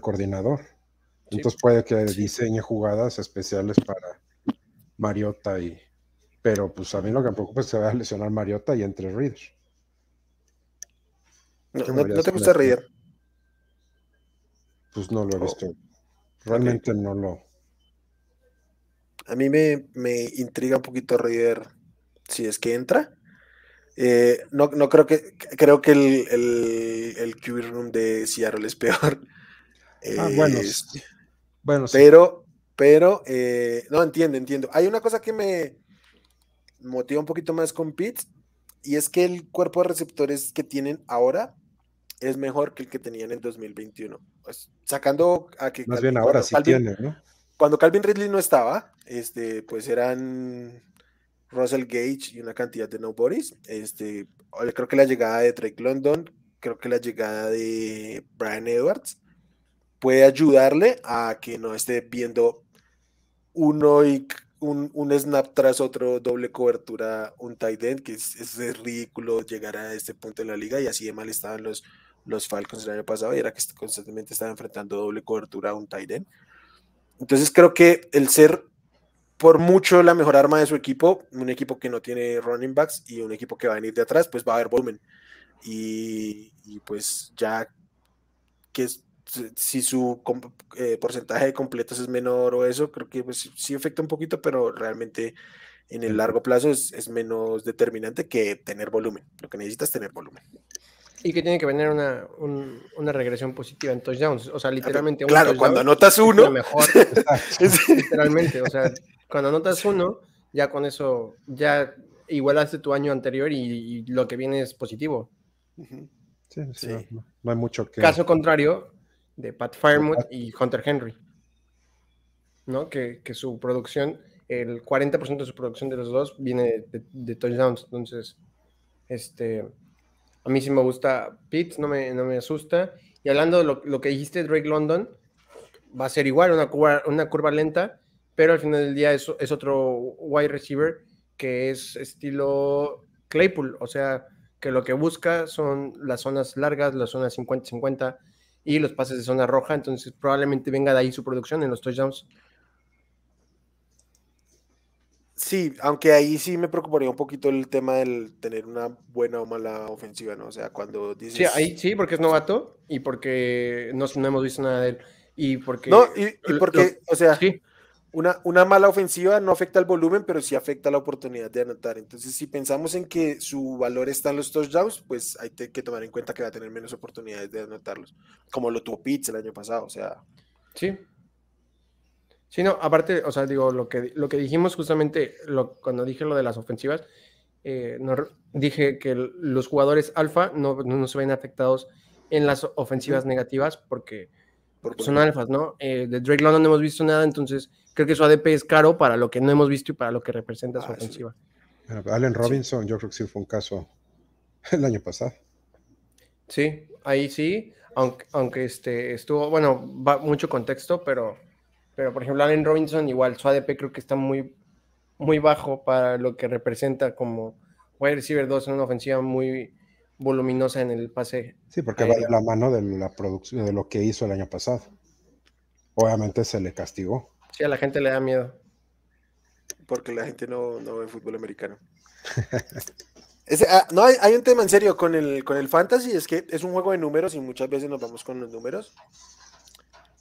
coordinador. Entonces puede que diseñe jugadas especiales para Mariota y. Pero pues a mí lo que me preocupa es que se va a lesionar Mariota y entre Reader. No, no, te gusta reír. Pues no lo he oh. visto. Realmente no lo. A mí me, intriga un poquito reír si es que entra. Eh, no, creo que creo que el, el, room de Seattle es peor. *laughs* Ah, bueno. Pero, pero eh, no entiendo, entiendo. Hay una cosa que me motiva un poquito más con Pitts y es que el cuerpo de receptores que tienen ahora es mejor que el que tenían en 2021. Pues, sacando a que... Más bien ahora sí tiene, ¿no? Cuando Calvin Ridley no estaba, este, pues eran Russell Gage y una cantidad de nobodies. Este, eh, creo que la llegada de Drake London, creo que la llegada de Brian Edwards puede ayudarle a que no esté viendo uno y un, snap tras otro, doble cobertura, un tight end, que es, es ridículo llegar a este punto de la liga y así de mal estaban los los Falcons el año pasado y era que constantemente estaban enfrentando doble cobertura a un tight end. Entonces creo que el ser por mucho la mejor arma de su equipo, un equipo que no tiene running backs y un equipo que va a venir de atrás, pues va a haber volumen. Y, pues ya que si su eh, porcentaje de completos es menor o eso, creo que pues, sí afecta un poquito, pero realmente en el largo plazo es, es menos determinante que tener volumen. Lo que necesitas es tener volumen. Y que tiene que venir una, regresión positiva en touchdowns. O sea, literalmente. Claro, cuando anotas uno. Mejor. *laughs* literalmente. O sea, cuando anotas uno, ya con eso, ya igualaste tu año anterior y, lo que viene es positivo. Sí, sí, No, hay mucho que. Caso contrario de Pat Firemouth y Hunter Henry. ¿No? Que, su producción, el 40% de su producción de los dos viene de touchdowns. Entonces, este a mí sí me gusta Pitts, no me, no me asusta. Y hablando de lo, lo, que dijiste, Drake London, va a ser igual, una curva, una curva lenta, pero al final del día es, es otro wide receiver que es estilo Claypool, o sea, que lo que busca son las zonas largas, las zonas 50-50 y los pases de zona roja, entonces probablemente venga de ahí su producción en los touchdowns Sí, aunque ahí sí me preocuparía un poquito el tema del tener una buena o mala ofensiva, ¿no? O sea, cuando dices. Sí, ahí sí, porque es novato y porque no, no hemos visto nada de él. Y porque. No, y, porque, o sea, una, una mala ofensiva no afecta el volumen, pero sí afecta la oportunidad de anotar. Entonces, si pensamos en que su valor está en los touchdowns, pues hay que tomar en cuenta que va a tener menos oportunidades de anotarlos, como lo tuvo Pitts el año pasado, o sea. Sí, Sí, aparte, o sea, digo, lo que, lo que dijimos justamente cuando dije lo de las ofensivas, eh, dije que los jugadores alfa no, no, se ven afectados en las ofensivas negativas porque, porque son alfas, ¿no? Eh, de Drake London no hemos visto nada, entonces creo que su ADP es caro para lo que no hemos visto y para lo que representa su ah, ofensiva. Allen Robinson, yo creo que sí fue un caso el año pasado. Sí, ahí sí, aunque, aunque este, estuvo, bueno, va mucho contexto, pero pero, por ejemplo, Allen Robinson, igual, su ADP creo que está muy, muy bajo para lo que representa como wide receiver 2 en una ofensiva muy voluminosa en el pase. Sí, porque va la mano de la producción, de lo que hizo el año pasado. Obviamente se le castigó. Sí, a la gente le da miedo. Porque la gente no, no ve fútbol americano. *laughs* Ah, no, hay, un tema en serio con el, con el fantasy, es que es un juego de números y muchas veces nos vamos con los números.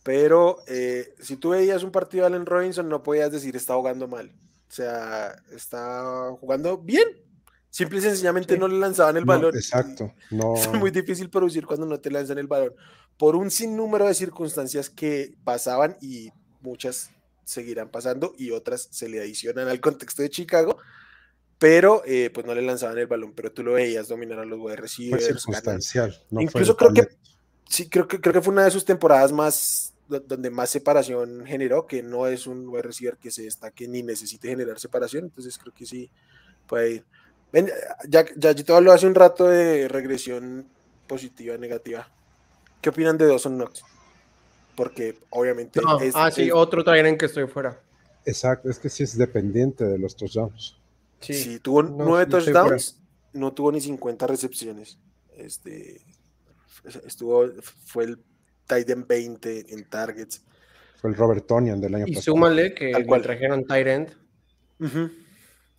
Pero eh, si tú veías un partido de Allen Robinson, no podías decir está jugando mal. O sea, está jugando bien. Simple y sencillamente no le lanzaban el balón. exacto. No. *laughs* Es muy difícil producir cuando no te lanzan el balón. Por un sinnúmero de circunstancias que pasaban y muchas seguirán pasando y otras se le adicionan al contexto de Chicago pero eh, pues no le lanzaban el balón, pero tú lo veías dominar a los wide receivers. Incluso creo que sí, creo que creo que fue una de sus temporadas más donde más separación generó, que no es un buen receiver que se destaque ni necesite generar separación, entonces creo que sí puede ir. ya, ya yo te habló hace un rato de regresión positiva, negativa. ¿Qué opinan de Dawson Knox? Porque obviamente. ah, sí, otro traer en que estoy fuera. Exacto, es que sí es dependiente de los touchdowns. Sí, tuvo nueve touchdowns, no tuvo ni 50 recepciones. Este estuvo, fue el Titan 20 en targets. Fue el Robert Tonian del año pasado. Y súmale que Al cual. trajeron Titan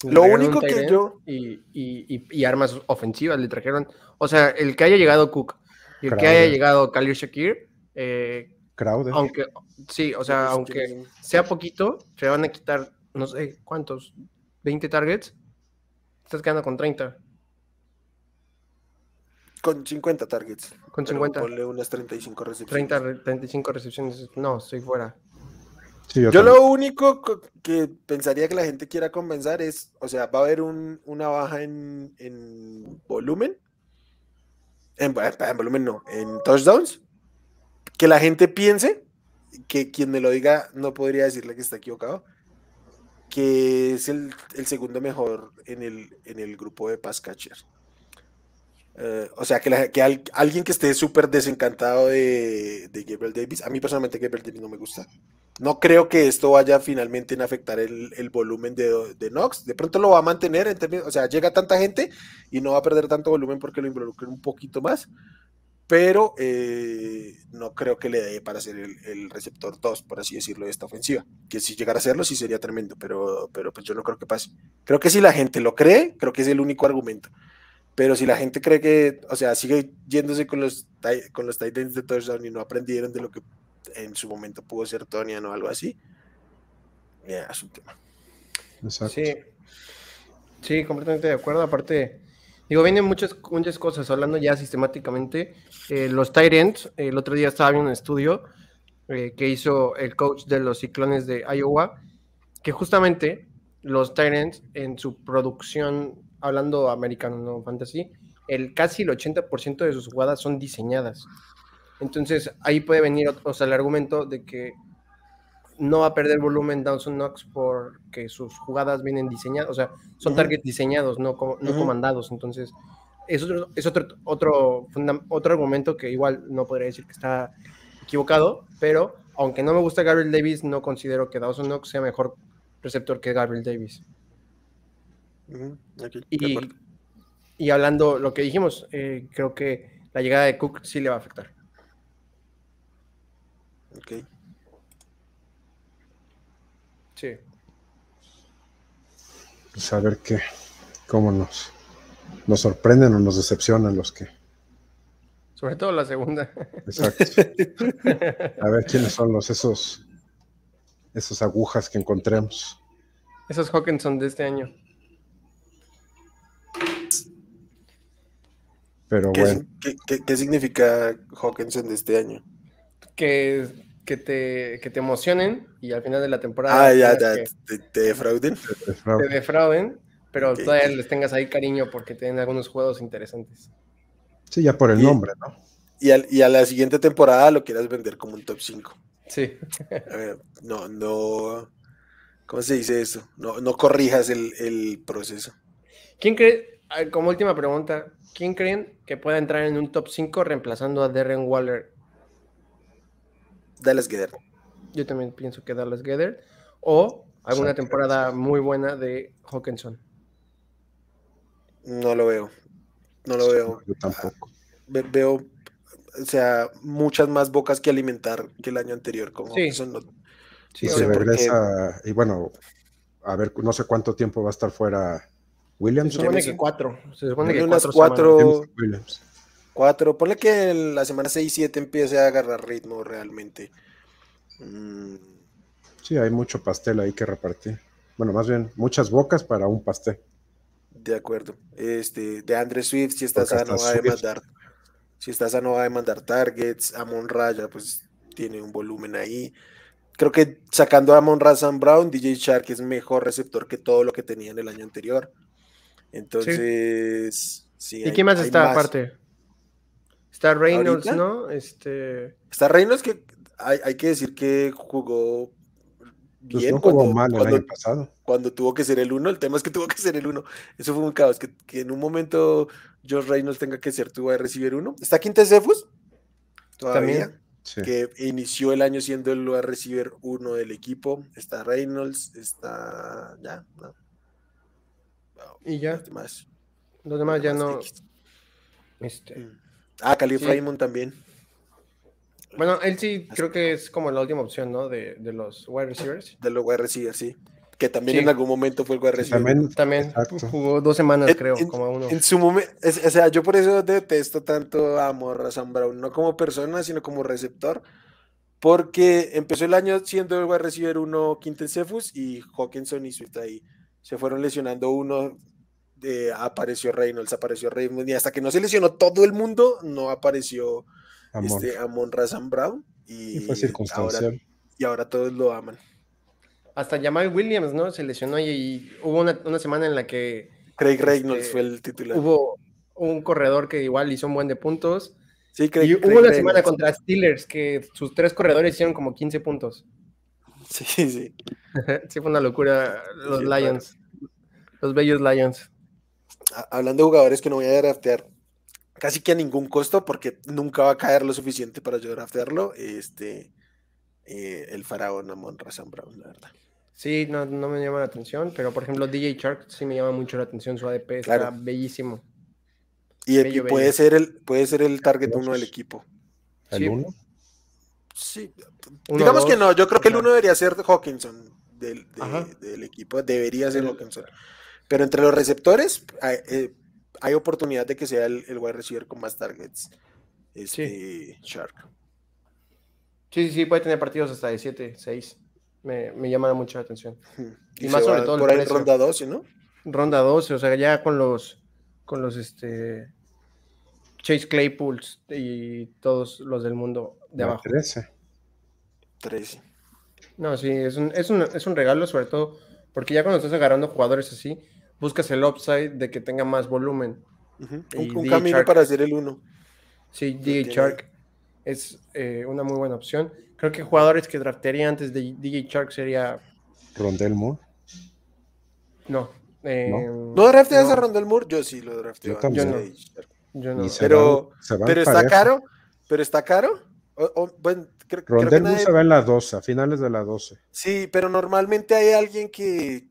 Lo único que yo. Y, armas ofensivas le trajeron. O sea, el que haya llegado Cook y el que haya llegado Khalil Shakir. Eh, aunque, sí, o sea, aunque sea poquito, se van a quitar, no sé, ¿cuántos? ¿20 targets? Estás quedando con 30. Con 50 targets. Con 50. Ponle unas 35 recepciones. 30, 35 recepciones. No, estoy fuera. yo, lo único que pensaría que la gente quiera convencer es, o sea, va a haber una baja en, volumen. En, volumen no, en touchdowns. Que la gente piense, que quien me lo diga no podría decirle que está equivocado, que es el, segundo mejor en el, en el grupo de pass catcher. Eh, o sea, que, alguien que esté súper desencantado de, Gabriel Davis, a mí personalmente Gabriel Davis no me gusta. No creo que esto vaya finalmente en afectar el, volumen de, Knox. De pronto lo va a mantener, en términos, o sea, llega tanta gente y no va a perder tanto volumen porque lo involucre un poquito más. Pero eh, no creo que le dé para hacer el, receptor 2, por así decirlo, de esta ofensiva. Que si llegara a serlo, sí sería tremendo, pero, pero pues yo no creo que pase. Creo que si la gente lo cree, creo que es el único argumento. Pero si la gente cree que, o sea, sigue yéndose con los, con los tight ends de touchdown y no aprendieron de lo que en su momento pudo ser Tony o algo así, ya es un tema. Exacto. Sí. sí, completamente de acuerdo. Aparte, digo, vienen muchas, muchas cosas hablando ya sistemáticamente. Eh, los tight ends, el otro día estaba viendo un estudio eh, que hizo el coach de los ciclones de Iowa, que justamente los ends en su producción hablando americano fantasy, el casi el 80% de sus jugadas son diseñadas. Entonces ahí puede venir o el argumento de que no va a perder volumen Dawson Knox porque sus jugadas vienen diseñadas, o sea, son targets diseñados, no, comandados. Entonces, es otro, otro, otro, otro argumento que igual no podría decir que está equivocado, pero aunque no me gusta Gabriel Davis, no considero que Dawson Knox sea mejor receptor que Gabriel Davis y, hablando lo que dijimos, eh, creo que la llegada de Cook sí le va a afectar. Ok. Sí. Pues a ver qué, cómo nos, nos sorprenden o nos decepcionan los que. Sobre todo la segunda. Exacto. A ver quiénes son los esos, esos agujas que encontremos. Esos Hawkinson de este año. ¿Qué, significa Hawkinson de este año? Que, que, te, te emocionen y al final de la temporada. Ah, ya, te, defrauden. Te defrauden, pero todavía les tengas ahí cariño porque tienen algunos juegos interesantes. Sí, ya por el nombre, ¿no? Y, a la siguiente temporada lo quieras vender como un top 5. Sí. A ver, no, no. ¿Cómo se dice eso? No, corrijas el, el proceso. ¿Quién cree, ah, como última pregunta, ¿Quién creen que pueda entrar en un top 5 reemplazando a Darren Waller? Dallas Gether. Yo también pienso que Dallas Gether. O alguna temporada muy buena de Hawkinson. No lo veo. No lo veo. Yo tampoco. Ah, veo, o sea, muchas más bocas que alimentar que el año anterior. sí. se Y bueno, a ver, no sé cuánto tiempo va a estar fuera Williams. Se supone que cuatro. Se supone que unas cuatro. Ponle que la semana 6-7 y empiece a agarrar ritmo realmente. Mm. Sí, hay mucho pastel ahí que repartir. Bueno, más bien, muchas bocas para un pastel. De acuerdo. Este, de Andre Swift, si está sano, va a demandar. Si está sano, va a demandar targets. Amon Raya, pues tiene un volumen ahí. Creo que sacando a Amon Razan Brown, DJ Shark es mejor receptor que todo lo que tenía en el año anterior. Entonces. Sí. ¿Y quién más está aparte? Está Reynolds, ¿no? Este... Está Reynolds que hay, que decir que jugó pues bien cuando, mal el año pasado. cuando tuvo que ser el uno, el tema es que tuvo que ser el uno, eso fue un caos, que, en un momento George Reynolds tenga que ser tu a recibir uno, está Quintesefus todavía, que inició el año siendo el a recibir uno del equipo, está Reynolds, está ya, y ya. Los demás. Los demás, ya no. Este. Mm. Ah, Khalil también. Bueno, él sí creo que es como la última opción, ¿no? De, de los wide receivers. De los wide receivers, sí. Que también en algún momento fue el wide receiver. También, también jugó dos semanas, creo, en, como uno. En su momento, o sea, yo por eso detesto tanto a Sam Brown, no como persona, sino como receptor. Porque empezó el año siendo el wide receiver uno Quinten Cephus y Hawkinson y Swift ahí se fueron lesionando uno, apareció Reynolds, apareció Reynolds, y hasta que no se lesionó todo el mundo, no apareció Amon. Este, Razan Brown. Y, fue circunstancial. Ahora, y ahora todos lo aman. Hasta Jamal Williams, ¿no? Se lesionó y, hubo una, semana en la que. Craig este, Reynolds fue el titular. Hubo un corredor que igual hizo un buen de puntos. Sí, Craig, y hubo una semana contra Steelers que sus tres corredores hicieron como 15 puntos. Sí, sí, sí. *laughs* sí, fue una locura los Lions, los bellos Lions. Hablando de jugadores que no voy a draftear, casi que a ningún costo, porque nunca va a caer lo suficiente para yo draftearlo, este, eh, el faraón Amon Razan Brown, la verdad. Sí, no, no, me llama la atención, pero por ejemplo DJ Shark sí me llama mucho la atención, su ADP bellísimo. Y, puede, Ser el, puede ser el target uno del equipo. ¿El Sí. Digamos que no, yo creo que el uno debería ser Hawkinson del, equipo, debería ser Hawkinson. Pero entre los receptores eh, hay, oportunidad de que sea el, el, wide receiver con más targets. sí. Este, Shark. Sí, sí, sí, puede tener partidos hasta de 7, 6. Me, me, llama mucho la atención. Y, más sobre todo por ronda 12, ¿no? Ronda 12, o sea, ya con los con los este Chase Claypools y todos los del mundo abajo. 13. 13. No, sí, es un, regalo, sobre todo porque ya cuando estás agarrando jugadores así, buscas el upside de que tenga más volumen. Un, camino para hacer el 1 Sí, DJ Shark es eh, una muy buena opción. Creo que jugadores que draftearía antes de DJ Shark sería. Rondel Moore. No. Eh, ¿No? a Rondel Yo sí lo drafteo. Yo, no. Pero, pero está caro. Pero está caro o, creo, que se va en las 12, a finales de la 12. Sí, pero normalmente hay alguien que,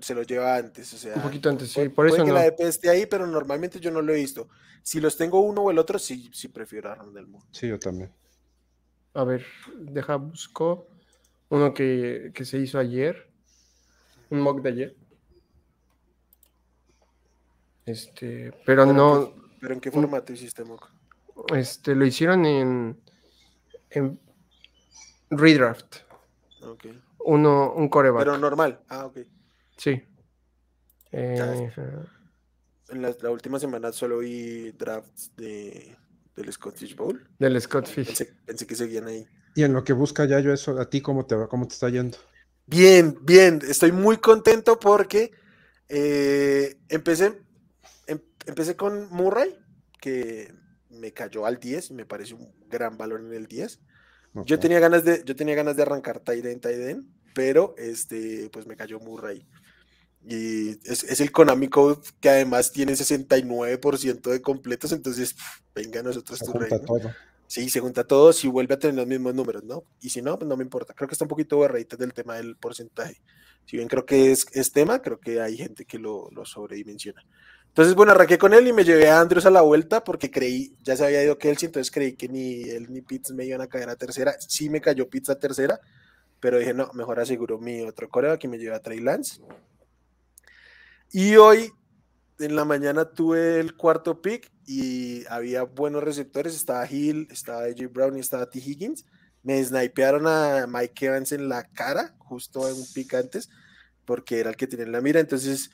se lo lleva antes. O sea, un poquito antes, sí, por que la DP e esté ahí, pero normalmente yo no lo he visto. Si los tengo uno o el otro, sí, sí prefiero a Rondelmo Sí, yo también. A ver, deja, busco uno que, se hizo ayer, un mock de ayer. Este, pero, no. ¿Pero en qué formato hiciste mock? Este, lo hicieron en en redraft. un coreback. Pero normal. Ah, ok. Sí. Eh, en la, última semana solo vi drafts de, del Scottish Bowl. Del Scottish. Pensé, pensé, que seguían ahí. Y en lo que busca ya yo eso, ¿a ti cómo te va? ¿Cómo te está yendo? Bien, bien. Estoy muy contento porque eh, empecé, em, empecé con Murray, que me cayó al 10, me parece un gran valor en el 10. Yo, tenía ganas de, yo tenía ganas de arrancar Taiden Taiden pero este, pues me cayó Murray. Y es, es el Konami Code que además tiene 69% de completos, entonces venga a nosotros se tu rey, Sí, se junta todo, si vuelve a tener los mismos números, ¿no? Y si no, pues no me importa. Creo que está un poquito berreita del tema del porcentaje. Si bien creo que es, tema, creo que hay gente que lo, lo sobredimensiona. Entonces, bueno, arranqué con él y me llevé a Andrews a la vuelta porque creí, ya se había ido Kelsey, entonces creí que ni él ni Pitts me iban a caer a tercera. Sí me cayó Pitts a tercera, pero dije, no, mejor aseguro mi otro coreo que me llevé a Trey Lance. Y hoy en la mañana tuve el cuarto pick y había buenos receptores, estaba Hill, estaba AJ Brown y estaba T. Higgins. Me snipearon a Mike Evans en la cara, justo en un pick antes, porque era el que tenía en la mira. Entonces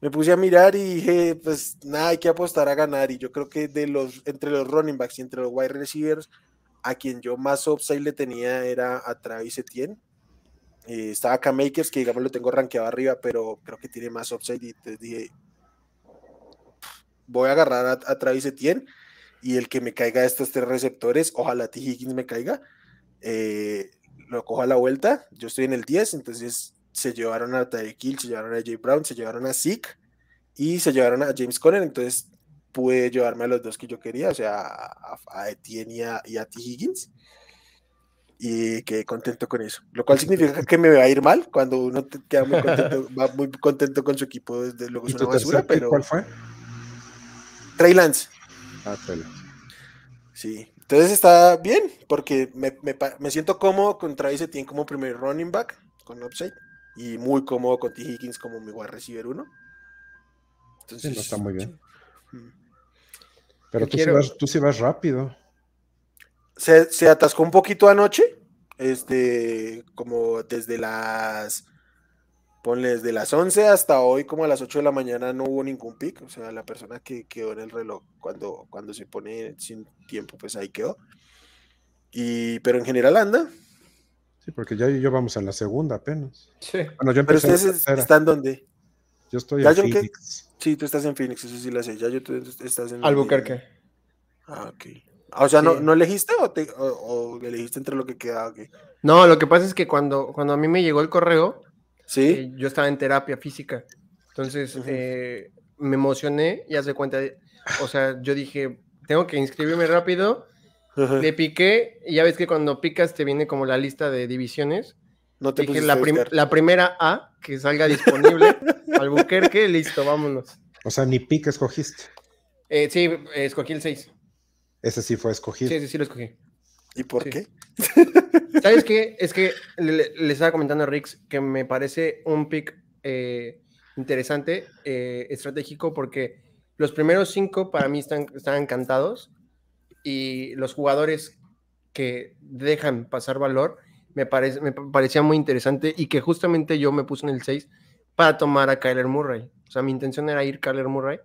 me puse a mirar y dije, pues nada, hay que apostar a ganar. Y yo creo que de los, entre los running backs y entre los wide receivers, a quien yo más upside le tenía era a Travis Etienne. Eh, estaba acá Makers, que digamos lo tengo rankeado arriba, pero creo que tiene más upside. Y entonces dije, voy a agarrar a, Travis Etienne y el que me caiga de estos tres receptores, ojalá T. Higgins me caiga, eh, lo cojo a la vuelta. Yo estoy en el 10, entonces se llevaron a Tyreek se llevaron a Jay Brown, se llevaron a Zeke y se llevaron a James Conner, entonces pude llevarme a los dos que yo quería, o sea, a, Etienne y a, T. Higgins. Y quedé contento con eso. Lo cual significa *laughs* que me va a ir mal cuando uno queda muy contento, *laughs* va muy contento con su equipo, desde luego es una basura, pero. ¿Cuál fue? Trey Lance. Ah, Trey Sí, entonces está bien, porque me, siento cómodo con Travis tiene como primer running back con upside y muy cómodo con T. Higgins como mi a recibir uno. Entonces, está muy bien. Mm. Pero tú, se vas, tú vas, rápido. Se, atascó un poquito anoche, este, como desde las, ponle desde las 11 hasta hoy, como a las 8 de la mañana no hubo ningún pick, o sea, la persona que quedó en el reloj cuando, cuando se pone sin tiempo, pues ahí quedó. Y, pero en general anda, porque ya yo vamos a la segunda apenas. Sí. Pero ustedes están donde. Yo estoy en Phoenix. Sí, tú estás en Phoenix, eso sí lo sé. Ya yo tú estás en Albuquerque. Ah, ok. Ah, o sea, ¿no, elegiste o, elegiste entre lo que quedaba? No, lo que pasa es que cuando, cuando a mí me llegó el correo, ¿Sí? Eh, yo estaba en terapia física. Entonces eh, me emocioné y hace cuenta, o sea, yo dije, tengo que inscribirme rápido le piqué, y ya ves que cuando picas te viene como la lista de divisiones. No te la, primera A que salga disponible, *laughs* buquerque, listo, vámonos. O sea, ni pique escogiste. Eh, sí, escogí el 6. Ese sí fue escogido. Sí, sí, sí lo escogí. ¿Y por qué? *laughs* ¿Sabes qué? Es que les estaba comentando a Rix que me parece un pick eh, interesante, eh, estratégico, porque los primeros cinco para mí están, están encantados y los jugadores que dejan pasar valor, me, parece, me parecía muy interesante y que justamente yo me puse en el 6 para tomar a Kyler Murray. O sea, mi intención era ir Kyler Murray,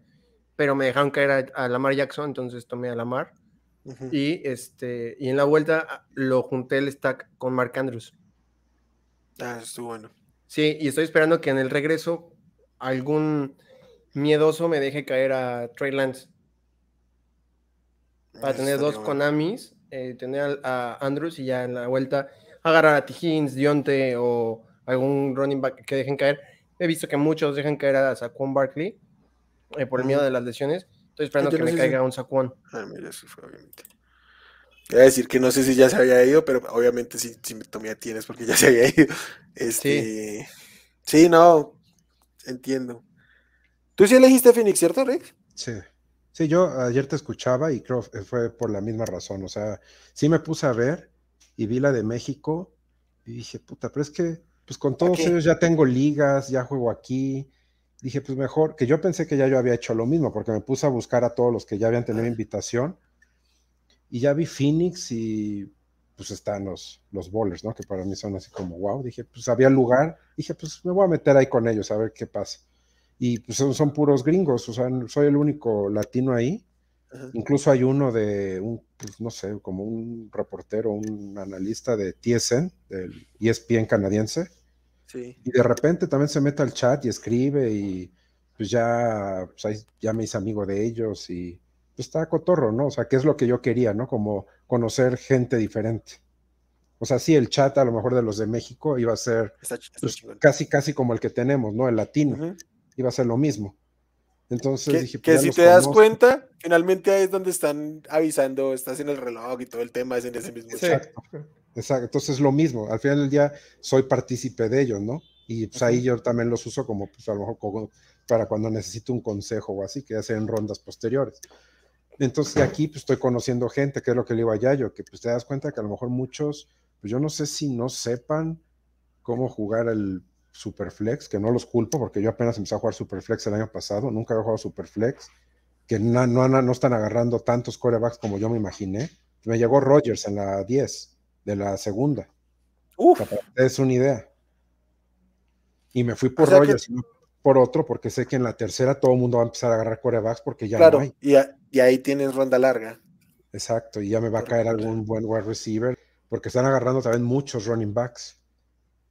pero me dejaron caer a, Lamar Jackson, entonces tomé a Lamar. y, este, y en la vuelta ah, lo junté el stack con Mark Andrews. Ah, estuvo bueno. Sí, y estoy esperando que en el regreso algún miedoso me deje caer a Trey Lance para tener dos Konamis, eh, tener a, Andrews y ya en la vuelta agarrar a Tijins, Dionte o algún running back que dejen caer. He visto que muchos dejan caer a Saquon Barkley eh, por el miedo mm. de las lesiones. Estoy esperando que me caiga un Saquon. Ah, mira, eso fue obviamente. Quiero decir que no sé si ya se había ido, pero obviamente si, si tienes porque ya se había ido. *laughs* Este... Sí. sí, no, entiendo. Tú sí elegiste a Phoenix, ¿cierto, Rick? Sí. Sí, yo ayer te escuchaba y creo que eh, fue por la misma razón. O sea, sí me puse a ver y vi la de México y dije, puta, pero es que, pues con todos ellos ya tengo ligas, ya juego aquí. Dije, pues mejor, que yo pensé que ya yo había hecho lo mismo, porque me puse a buscar a todos los que ya habían tenido invitación. Y ya vi Phoenix y pues están los, los bowlers, ¿no? Que para mí son así como, wow, dije, pues había lugar, dije, pues me voy a meter ahí con ellos a ver qué pasa y pues son, son, puros gringos, o sea, soy el único latino ahí. Incluso hay uno de, un, pues, no sé, como un reportero, un analista de TSN, del ESPN canadiense. Y de repente también se mete al chat y escribe y pues ya, pues ya me hice amigo de ellos y pues está cotorro, ¿no? O sea, qué es lo que yo quería, ¿no? Como conocer gente diferente. O sea, sí, el chat a lo mejor de los de México iba a ser pues, casi, casi como el que tenemos, ¿no? El latino iba a ser lo mismo. Entonces que, pues, si te das cuenta, finalmente ahí es donde están avisando, estás en el reloj y todo el tema es en ese mismo chat Exacto. Exacto. Entonces lo mismo, al final del día soy partícipe de ellos, ¿no? Y pues ahí yo también los uso como, pues a lo mejor para cuando necesito un consejo o así, que en rondas posteriores. Entonces aquí pues estoy conociendo gente, que es lo que le digo a Yayo, que pues te das cuenta que a lo mejor muchos, pues yo no sé si no sepan cómo jugar el Superflex, que no los culpo porque yo apenas empecé a jugar Superflex el año pasado, nunca había jugado Superflex, que no, no, están agarrando tantos corebacks como yo me imaginé. Me llegó Rogers en la 10 de la segunda. es una idea. Y me fui por Rogers, por otro, porque sé que en la tercera todo el mundo va a empezar a agarrar corebacks porque ya no hay. Y, ahí tienes ronda larga. Exacto, y ya me va a caer algún buen wide receiver, porque están agarrando también muchos running backs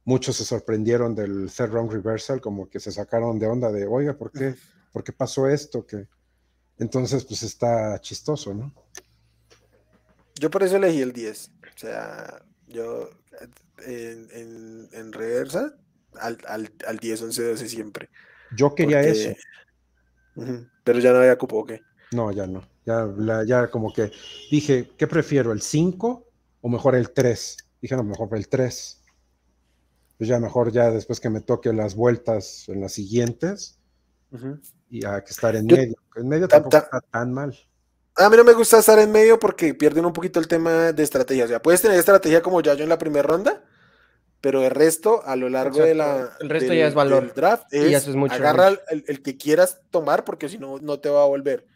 muchos se sorprendieron del third round reversal, como que se sacaron de onda de, oiga, ¿por qué, ¿por qué pasó esto? Que... Entonces, pues está chistoso, ¿no? Yo por eso elegí el 10. O sea, yo en, en, reversa, al, al, al, 10, 11, 12 siempre. Yo quería ese. eso. Pero ya no había cupo, qué? No, ya no. Ya, ya como que dije, ¿qué prefiero? ¿El 5 o mejor el 3? Dije, no, mejor el 3 pues ya mejor ya después que me toque las vueltas en las siguientes y a que estar en medio. En medio tampoco está tan mal. A mí no me gusta estar en medio porque pierden un poquito el tema de estrategia. O sea, puedes tener estrategia como ya yo en la primera ronda, pero el resto a lo largo de la el resto ya es valor draft es, agarra el, que quieras tomar porque si no no te va a volver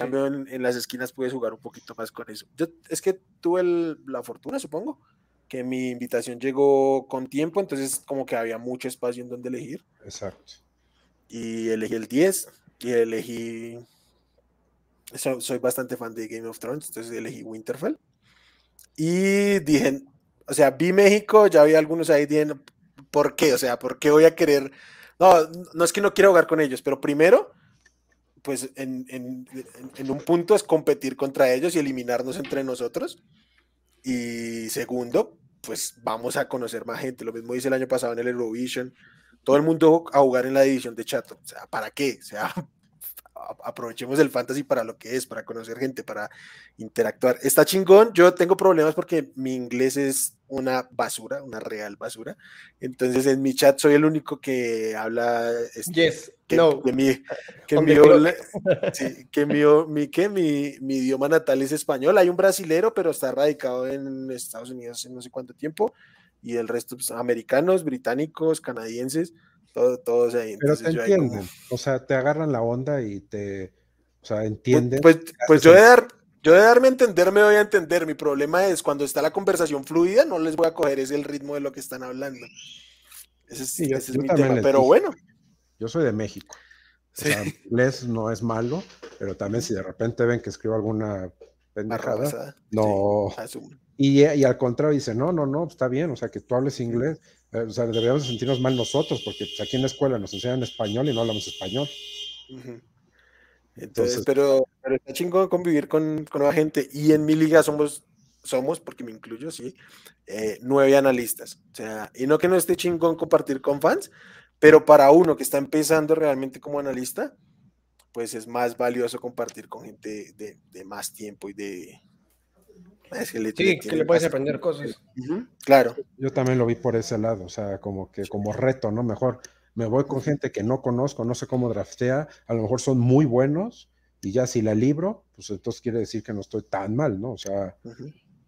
en, las esquinas puedes jugar un poquito más con eso es que tuve la fortuna supongo que mi invitación llegó con tiempo, entonces como que había mucho espacio en donde elegir. Exacto. Y elegí el 10 y elegí... soy bastante fan de Game of Thrones, entonces elegí Winterfell. Y dije, o sea, vi México, ya había algunos ahí, dije, ¿por qué? O sea, ¿por qué voy a querer? No, no es que no quiera jugar con ellos, pero primero, pues en un punto es competir contra ellos y eliminarnos entre nosotros. Y segundo, pues vamos a conocer más gente. Lo mismo hice el año pasado en el Eurovision. Todo el mundo a jugar en la división de Chato. O sea, ¿para qué? O sea, aprovechemos el fantasy para lo que es, para conocer gente, para interactuar. Está chingón, yo tengo problemas porque mi inglés es una basura, una real basura. Entonces en mi chat soy el único que habla... Este, yes, que, no. Que mi, que, mi, *laughs* que, mi, idioma natal es español. Hay un brasilero, pero está radicado en Estados Unidos hace no sé cuánto tiempo. Y el resto, son pues, americanos, británicos, canadienses todos ahí. Pero te entienden, o sea, te agarran la onda y te, o sea, pues, entienden. Pues, ah, pues, yo de dar, yo de darme a entender me voy a entender. Mi problema es cuando está la conversación fluida, no les voy a coger ese el ritmo de lo que están hablando. Ese sí, mi tema. Pero bueno. Yo soy de México. O sea, inglés no es malo, pero también si de repente ven que escribo alguna pendejada, no, eh, y, al contrario dice, no, no, no, está bien, o sea, que tú hables inglés, eh, o sea, deberíamos sentirnos mal nosotros, porque pues, aquí en la escuela nos enseñan español y no hablamos español. Entonces, pero, pero, está chingón convivir con, con, nueva gente. Y en mi liga somos, somos porque me incluyo, sí, eh, nueve analistas. O sea, y no que no esté chingón compartir con fans, pero para uno que está empezando realmente como analista, pues es más valioso compartir con gente de, de más tiempo y de, Ah, sí, que le, puedes aprender cosas. Claro. Yo también lo vi por ese lado, o sea, como que como reto, ¿no? Mejor me voy con gente que no conozco, no sé cómo draftea, a lo mejor son muy buenos y ya si la libro, pues entonces quiere decir que no estoy tan mal, ¿no? O sea,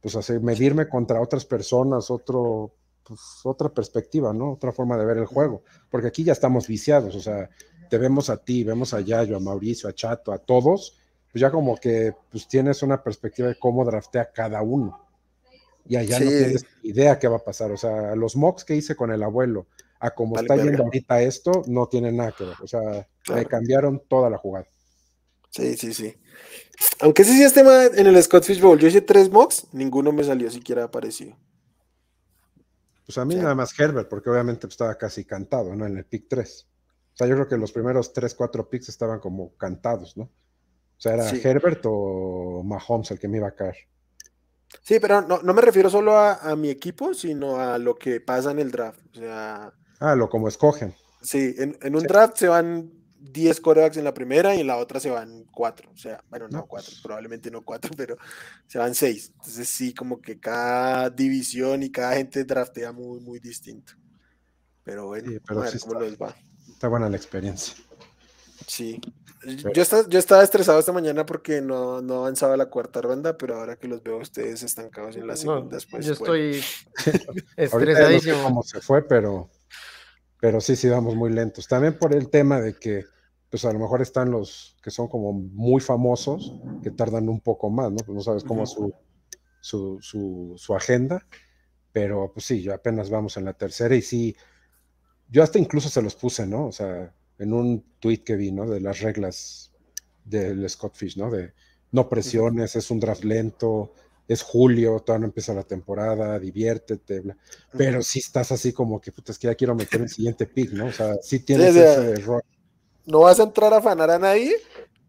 pues hacer, medirme contra otras personas, otro, pues, otra perspectiva, ¿no? Otra forma de ver el juego, porque aquí ya estamos viciados, o sea, te vemos a ti, vemos a Yayo, a Mauricio, a Chato, a todos, pues ya como que pues tienes una perspectiva de cómo draftea cada uno. Y allá no tienes idea qué va a pasar. O sea, los mocks que hice con el abuelo, a cómo está yendo ahorita esto, no tiene nada que ver. O sea, me cambiaron toda la jugada. Sí, sí, sí. Aunque ese sí es tema en el Scott Fishbowl, Yo hice tres mocks, ninguno me salió siquiera parecido Pues a mí nada más Herbert, porque obviamente estaba casi cantado, ¿no? En el pick 3. O sea, yo creo que los primeros 3, 4 picks estaban como cantados, ¿no? O sea, era Herbert o Mahomes el que me iba a caer. Sí, pero no, me refiero solo a, mi equipo, sino a lo que pasa en el draft. O ah, lo como escogen. Sí, en, un draft se van 10 corebacks en la primera y en la otra se van 4. O sea, bueno, no 4, probablemente no 4, pero se van 6. Entonces sí, como que cada división y cada gente draftea muy, muy distinto. Pero bueno, a ver cómo les va. Está buena la experiencia. Sí. Yo, yo estaba estresado esta mañana porque no, avanzaba la cuarta ronda, pero ahora que los veo ustedes estancados en la segunda, pues. Yo estoy estresadísimo. *laughs* No sé cómo se fue, pero, pero sí, sí, vamos muy lentos. También por el tema de que, pues a lo mejor están los que son como muy famosos, que tardan un poco más, ¿no? Pues no sabes cómo su, su, su, su agenda, pero pues sí, yo apenas vamos en la tercera y sí, yo hasta incluso se los puse, ¿no? O sea, en un tweet que vi, ¿no? De las reglas del Scott Fish, ¿no? De no presiones, es un draft lento, es julio, todavía no empieza la temporada, diviértete, bla. Pero si estás así como que, putas, que ya quiero meter el siguiente pick, ¿no? O sea, sí tienes ese error. No vas a entrar a Fanarán ahí,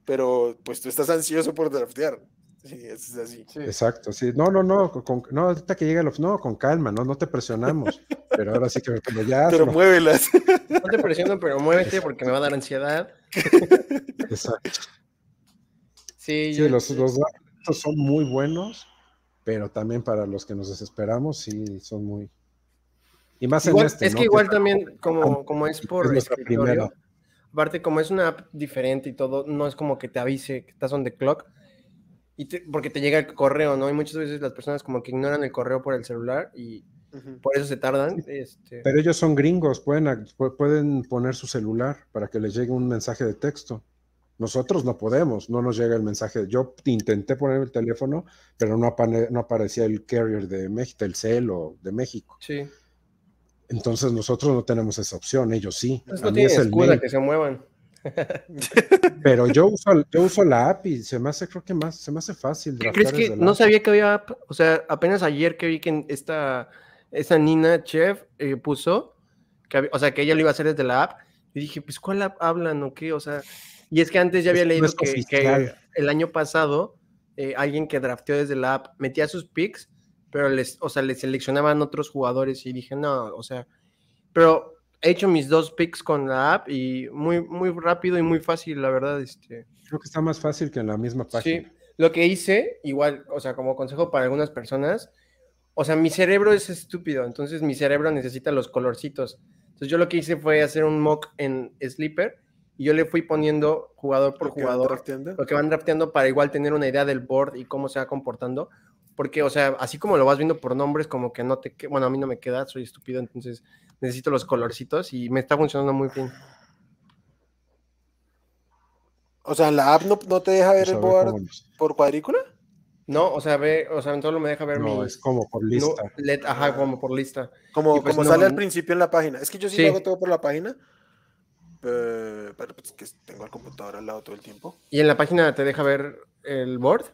pero pues tú estás ansioso por draftear. Sí, es así. Exacto, sí. No, no, no, no, ahorita que llega el no, con calma, no, no te presionamos. *laughs* pero ahora sí que ya. Pero muévelas. No te presiono, pero muévete porque me va a dar ansiedad. Exacto. Sí, sí los, datos son muy buenos, pero también para los que nos desesperamos, sí, son muy. Y más en este. Es que igual también, como, como es por. Es Aparte, como es una app diferente y todo, no es como que te avise que estás on the clock y porque te llega el correo, ¿no? Y muchas veces las personas como que ignoran el correo por el celular y por eso se tardan. Este pero ellos son gringos, pueden, pueden poner su celular para que les llegue un mensaje de texto. Nosotros no podemos, no nos llega el mensaje. Yo intenté poner el teléfono, pero no, no aparecía el carrier de México, el cel o de México. Sí. Entonces nosotros no tenemos esa opción, ellos sí. Entonces, pues no tienen que se muevan. *laughs* Pero yo uso, uso la app y se me hace, creo que más, se me hace fácil. ¿Crees que no sabía que había app? O sea, apenas ayer que vi que esta, Esa Nina Chef eh, puso, que o sea, que ella lo iba a hacer desde la app, y dije, pues, ¿cuál app hablan o qué? O sea, y es que antes ya había leído que, el año pasado eh, alguien que drafteó desde la app metía sus picks, pero les, o sea, les seleccionaban otros jugadores y dije, no, o sea, pero he hecho mis dos picks con la app y muy, muy rápido y muy fácil, la verdad. Este... Creo que está más fácil que en la misma página. Sí, lo que hice, igual, o sea, como consejo para algunas personas, o sea, mi cerebro es estúpido, entonces mi cerebro necesita los colorcitos. Entonces yo lo que hice fue hacer un mock en Sleeper y yo le fui poniendo jugador por jugador lo que van drafteando para igual tener una idea del board y cómo se va comportando. Porque, o sea, así como lo vas viendo por nombres, como que no te... Bueno, a mí no me queda, soy estúpido, entonces necesito los colorcitos y me está funcionando muy bien. O sea, la app no, te deja ver el board por cuadrícula? No, o sea, ve, o sea, solo me deja ver no, Es como por lista. ajá, como por lista. Como, pues, sale al principio en la página. Es que yo sí, lo hago todo por la página. Pero, pues que tengo el computador al lado todo el tiempo. ¿Y en la página te deja ver el board?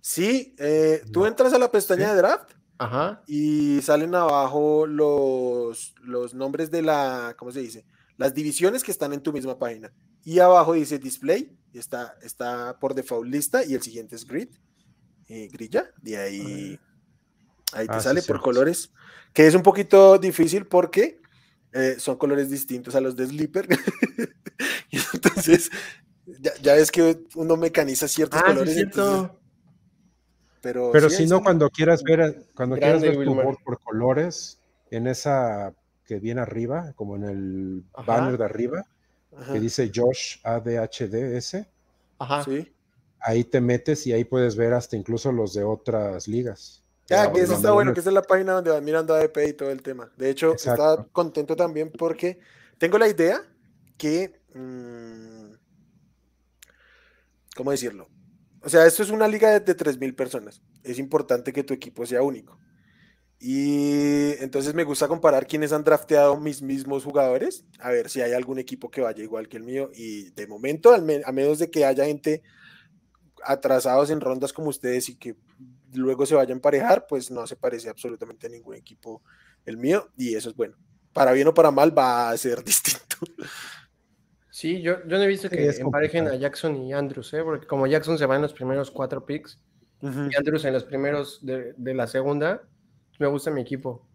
Sí, eh, tú entras a la pestaña de draft Ajá. Y salen abajo los, los nombres de la, ¿cómo se dice? Las divisiones que están en tu misma página. Y abajo dice display, está, está por default lista, y el siguiente es grid, eh, grilla, de ahí, ahí te ah, sale por colores, que es un poquito difícil porque eh, son colores distintos a los de Slipper. *laughs* entonces, ya, ya, ves que uno mecaniza ciertos ah, colores. Pero, si no, cuando quieras ver, eh, cuando quieras ver tu board por colores, en esa que viene arriba, como en el banner de arriba, que dice Josh ADHDS. Ahí te metes y ahí puedes ver hasta incluso los de otras ligas. Ah, ya, que eso está bueno, que es la página donde va mirando ADP y todo el tema. De hecho, está contento también porque tengo la idea que. Mm, ¿Cómo decirlo? O sea, esto es una liga de, 3.000 personas. Es importante que tu equipo sea único. Y entonces me gusta comparar quiénes han drafteado mis mismos jugadores, a ver si hay algún equipo que vaya igual que el mío. Y de momento, a menos de que haya gente atrasados en rondas como ustedes y que luego se vayan a emparejar, pues no se parece absolutamente a ningún equipo el mío. Y eso es bueno. Para bien o para mal va a ser *laughs* distinto. Sí, yo, no he visto que emparejen a Jackson y Andrews, ¿eh? porque como Jackson se va en los primeros cuatro picks y Andrews en los primeros de, la segunda, me gusta mi equipo.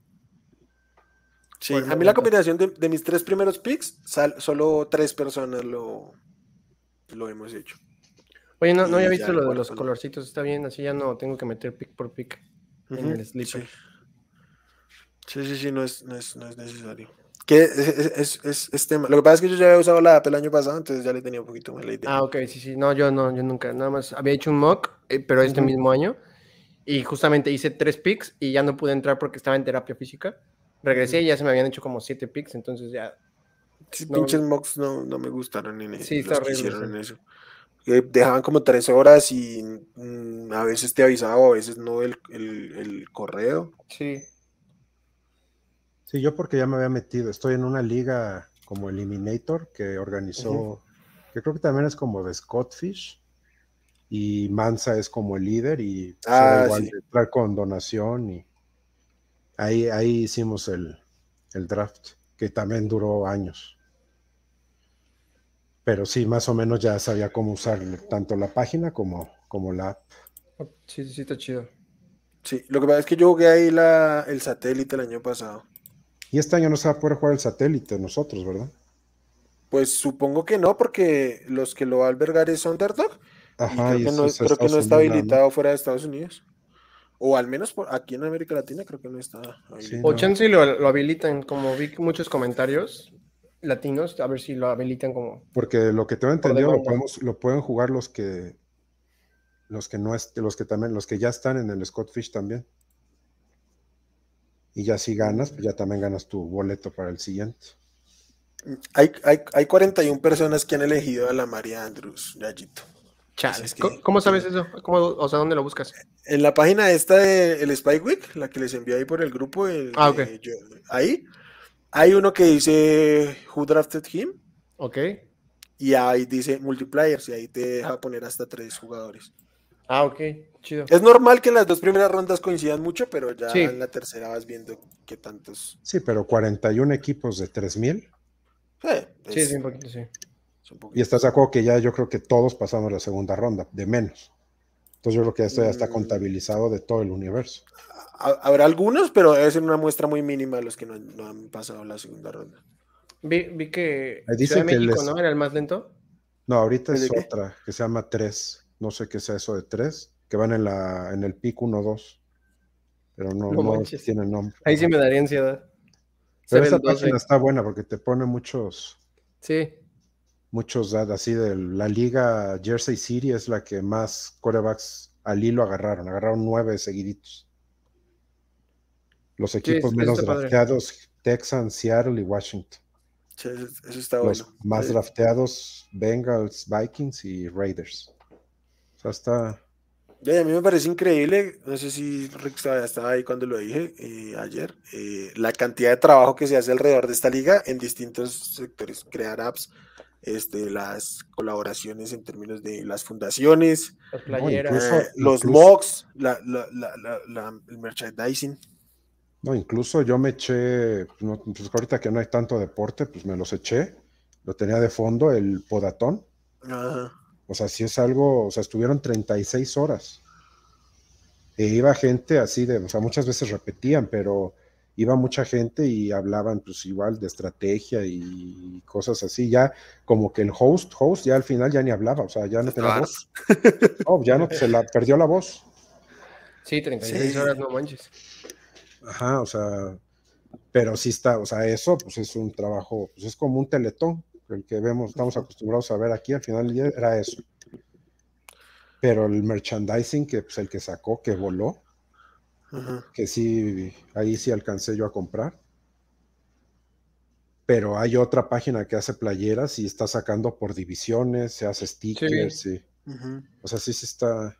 Sí, a mí la combinación de, mis tres primeros picks, solo tres personas lo, lo hemos hecho. Oye, no, no había visto lo de los pues, colorcitos, está bien, así ya no tengo que meter pick por pick en el slipper. Sí. sí, sí, no es, no es necesario. Que es, tema. Lo que pasa es que yo ya había usado la app el año pasado, entonces ya le tenía un poquito más la idea. Ah, ok, sí, sí. No, yo no, yo nunca. Nada más había hecho un mock, eh, pero este mismo año. Y justamente hice tres picks y ya no pude entrar porque estaba en terapia física. Regresé y ya se me habían hecho como siete picks, entonces ya. pinches mocks no, no, me gustaron en, sí, está en eso. dejaban como tres horas y mm, a veces te avisaba, a veces no el, el, el correo. Sí. Sí, yo porque ya me había metido, estoy en una liga como Eliminator que organizó, que creo que también es como de Scottfish y Mansa es como el líder y ah, igual sí. entrar con donación y ahí, ahí hicimos el, draft que también duró años. Pero sí, más o menos ya sabía cómo usar tanto la página como, como la app. Sí, sí, está chido. Sí, lo que pasa es que yo jugué ahí la, el satélite el año pasado. Y este año no se va a poder jugar el satélite nosotros, ¿verdad? Pues supongo que no, porque los que lo va a albergar es Underdog. Ajá, y creo, que, no, está habilitado fuera de Estados Unidos. O al menos por, aquí en América Latina creo que no está habilitado. O chance lo, lo habilitan, como vi muchos comentarios latinos, a ver si lo habilitan como. Porque lo que tengo entendido lo, podemos, lo pueden jugar los que los que no es, los que también, los que ya están en el Scott Fish también. Y ya si ganas, pues ya también ganas tu boleto para el siguiente. Hay, 41 personas que han elegido a la María Andrews, Gallito. Chales, ¿Cómo sabes eso? o sea, ¿dónde lo buscas? En la página esta del de, Week, la que les envié ahí por el grupo. Ah, ahí hay uno que dice Who Drafted Him. Ok. Y ahí dice Multipliers y ahí te deja poner hasta tres jugadores. Ah, ok, chido. Es normal que las dos primeras rondas coincidan mucho, pero ya en la tercera vas viendo que tantos. Sí, pero 41 equipos de 3000. Sí, sí, sí, un poquito, sí. Y estás de acuerdo que ya yo creo que todos pasamos la segunda ronda, de menos. Entonces yo creo que esto ya está mm. contabilizado de todo el universo. Habrá algunos, pero es una muestra muy mínima de los que no, han pasado la segunda ronda. Vi, que, dice México, ¿no? ¿Era el más lento? No, ahorita es otra, que se llama 3 no sé qué sea eso de tres, que van en, la, en el PIC 1-2, pero no, no, nombre. Ahí sí me daría ansiedad. Pero esa página está buena porque te pone muchos. Sí. Muchos así de la liga Jersey City es la que más corebacks al hilo agarraron. Agarraron nueve seguiditos. Los equipos menos drafteados, Seattle y Washington. bueno. más drafteados, Bengals, Vikings y Raiders. O sea, está... a mí me parece increíble, no sé si Rick estaba ahí cuando lo dije eh, ayer, eh, la cantidad de trabajo que se hace alrededor de esta liga en distintos sectores, crear apps, este, las colaboraciones en términos de las fundaciones, eh, los incluso, la, la, la, el merchandising. No, incluso yo me eché, pues, pues ahorita que no hay tanto deporte, pues me los eché, lo tenía de fondo el podatón. Ajá o sea, si es algo, o sea, estuvieron 36 horas. E iba gente así de, o sea, muchas veces repetían, pero iba mucha gente y hablaban pues igual de estrategia y cosas así, ya como que el host, host ya al final ya ni hablaba, o sea, ya no tenía voz. No, ya no, se la perdió la voz. Sí, 36 horas, no manches. Ajá, o sea, pero sí está, o sea, eso pues es un trabajo, pues es como un teletón, el que vemos, estamos acostumbrados a ver aquí, al final era eso. Pero el merchandising, que es pues, el que sacó, que voló, que sí, ahí sí alcancé yo a comprar. Pero hay otra página que hace playeras y está sacando por divisiones, se hace stickers, sí. o sea, sí se está.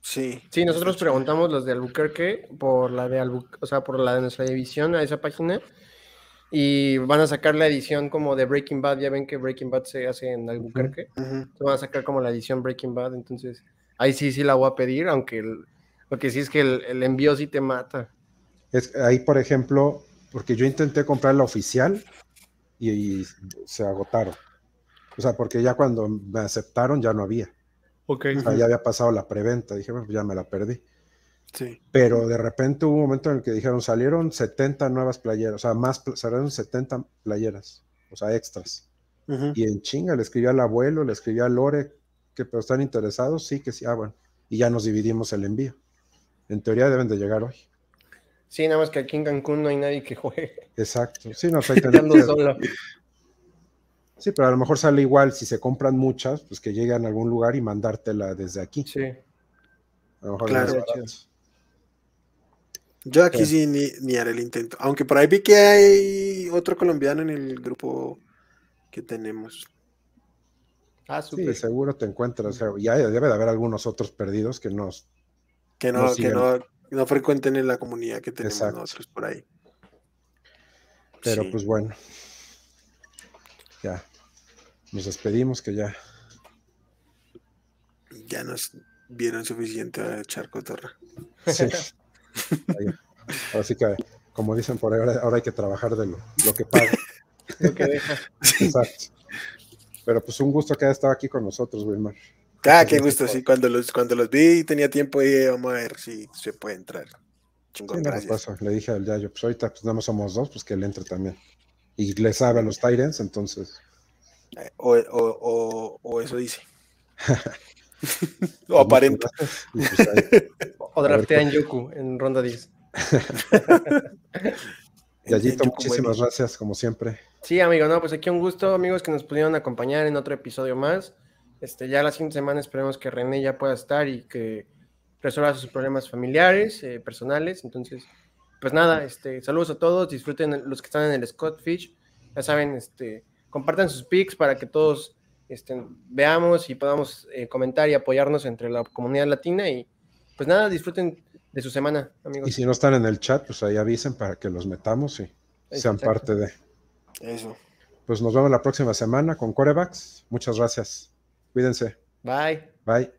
Sí. Sí, nosotros preguntamos los de Albuquerque por la de o sea, por la de nuestra división a esa página y van a sacar la edición como de Breaking Bad. Ya ven que Breaking Bad se hace en Albuquerque. Uh Van a sacar como la edición Breaking Bad. Entonces, ahí sí, sí la voy a pedir, aunque lo que sí es que el, envío sí te mata. Es, ahí, por ejemplo, porque yo intenté comprar la oficial y, se agotaron. O sea, porque ya cuando me aceptaron ya no había. ahí ya había pasado la preventa. Dije, bueno, pues ya me la perdí. Pero de repente hubo un momento en el que dijeron, salieron 70 nuevas playeras, o sea, más, salieron 70 playeras, o sea, extras. Y en chinga, le escribió al abuelo, le escribí a Lore, que pero están interesados, sí, que sí, ah, bueno. Y ya nos dividimos el envío. En teoría deben de llegar hoy. Sí, nada más que aquí en Cancún no hay nadie que juegue. Exacto. Sí, no, *laughs* Sí, pero a lo mejor sale igual si se compran muchas, pues que lleguen a algún lugar y mandártela desde aquí. Sí. A lo mejor claro. Yo aquí sí, ni, haré el intento. Aunque por ahí vi que hay otro colombiano en el grupo que tenemos. Ah, Sí, seguro te encuentras. ya debe de haber algunos otros perdidos que nos. no, que no, frecuenten en la comunidad que tenemos nosotros por ahí. Pero pues bueno. Ya. Nos despedimos que ya. Ya nos vieron suficiente a Charco Torra. Sí. *laughs* Así que, como dicen por ahora, hay que trabajar de lo, que paga. *laughs* lo que deja. Pero pues un gusto que haya estado aquí con nosotros, Wilmar. Ah, qué gusto, sí. Cuando los, cuando los vi tenía tiempo, y vamos oh, a ver si se puede entrar. gracias. Pues, le dije al Yayo, pues ahorita pues, nada somos dos, pues que él entre también. Y le sabe a los Tyrants, entonces. Eh, o eso dice. *laughs* *laughs* o aparenta. *laughs* Pues o draftean yuku en ronda 10. *laughs* Yayito, muchísimas gracias, como siempre. Sí, amigo, no, pues aquí un gusto, amigos, que nos pudieron acompañar en otro episodio más. Este, ya la siguiente semana esperemos que René ya pueda estar y que resuelva sus problemas familiares, eh, personales. Entonces, pues nada, este, saludos a todos, disfruten los que están en el Scott Fish. Ya saben, este, compartan sus pics para que todos este, veamos y podamos eh, comentar y apoyarnos entre la comunidad latina y pues nada, disfruten de su semana, amigos. Y si no están en el chat, pues ahí avisen para que los metamos y sean parte de. Eso. Pues nos vemos la próxima semana con Corebacks. Muchas gracias. Cuídense. Bye. Bye.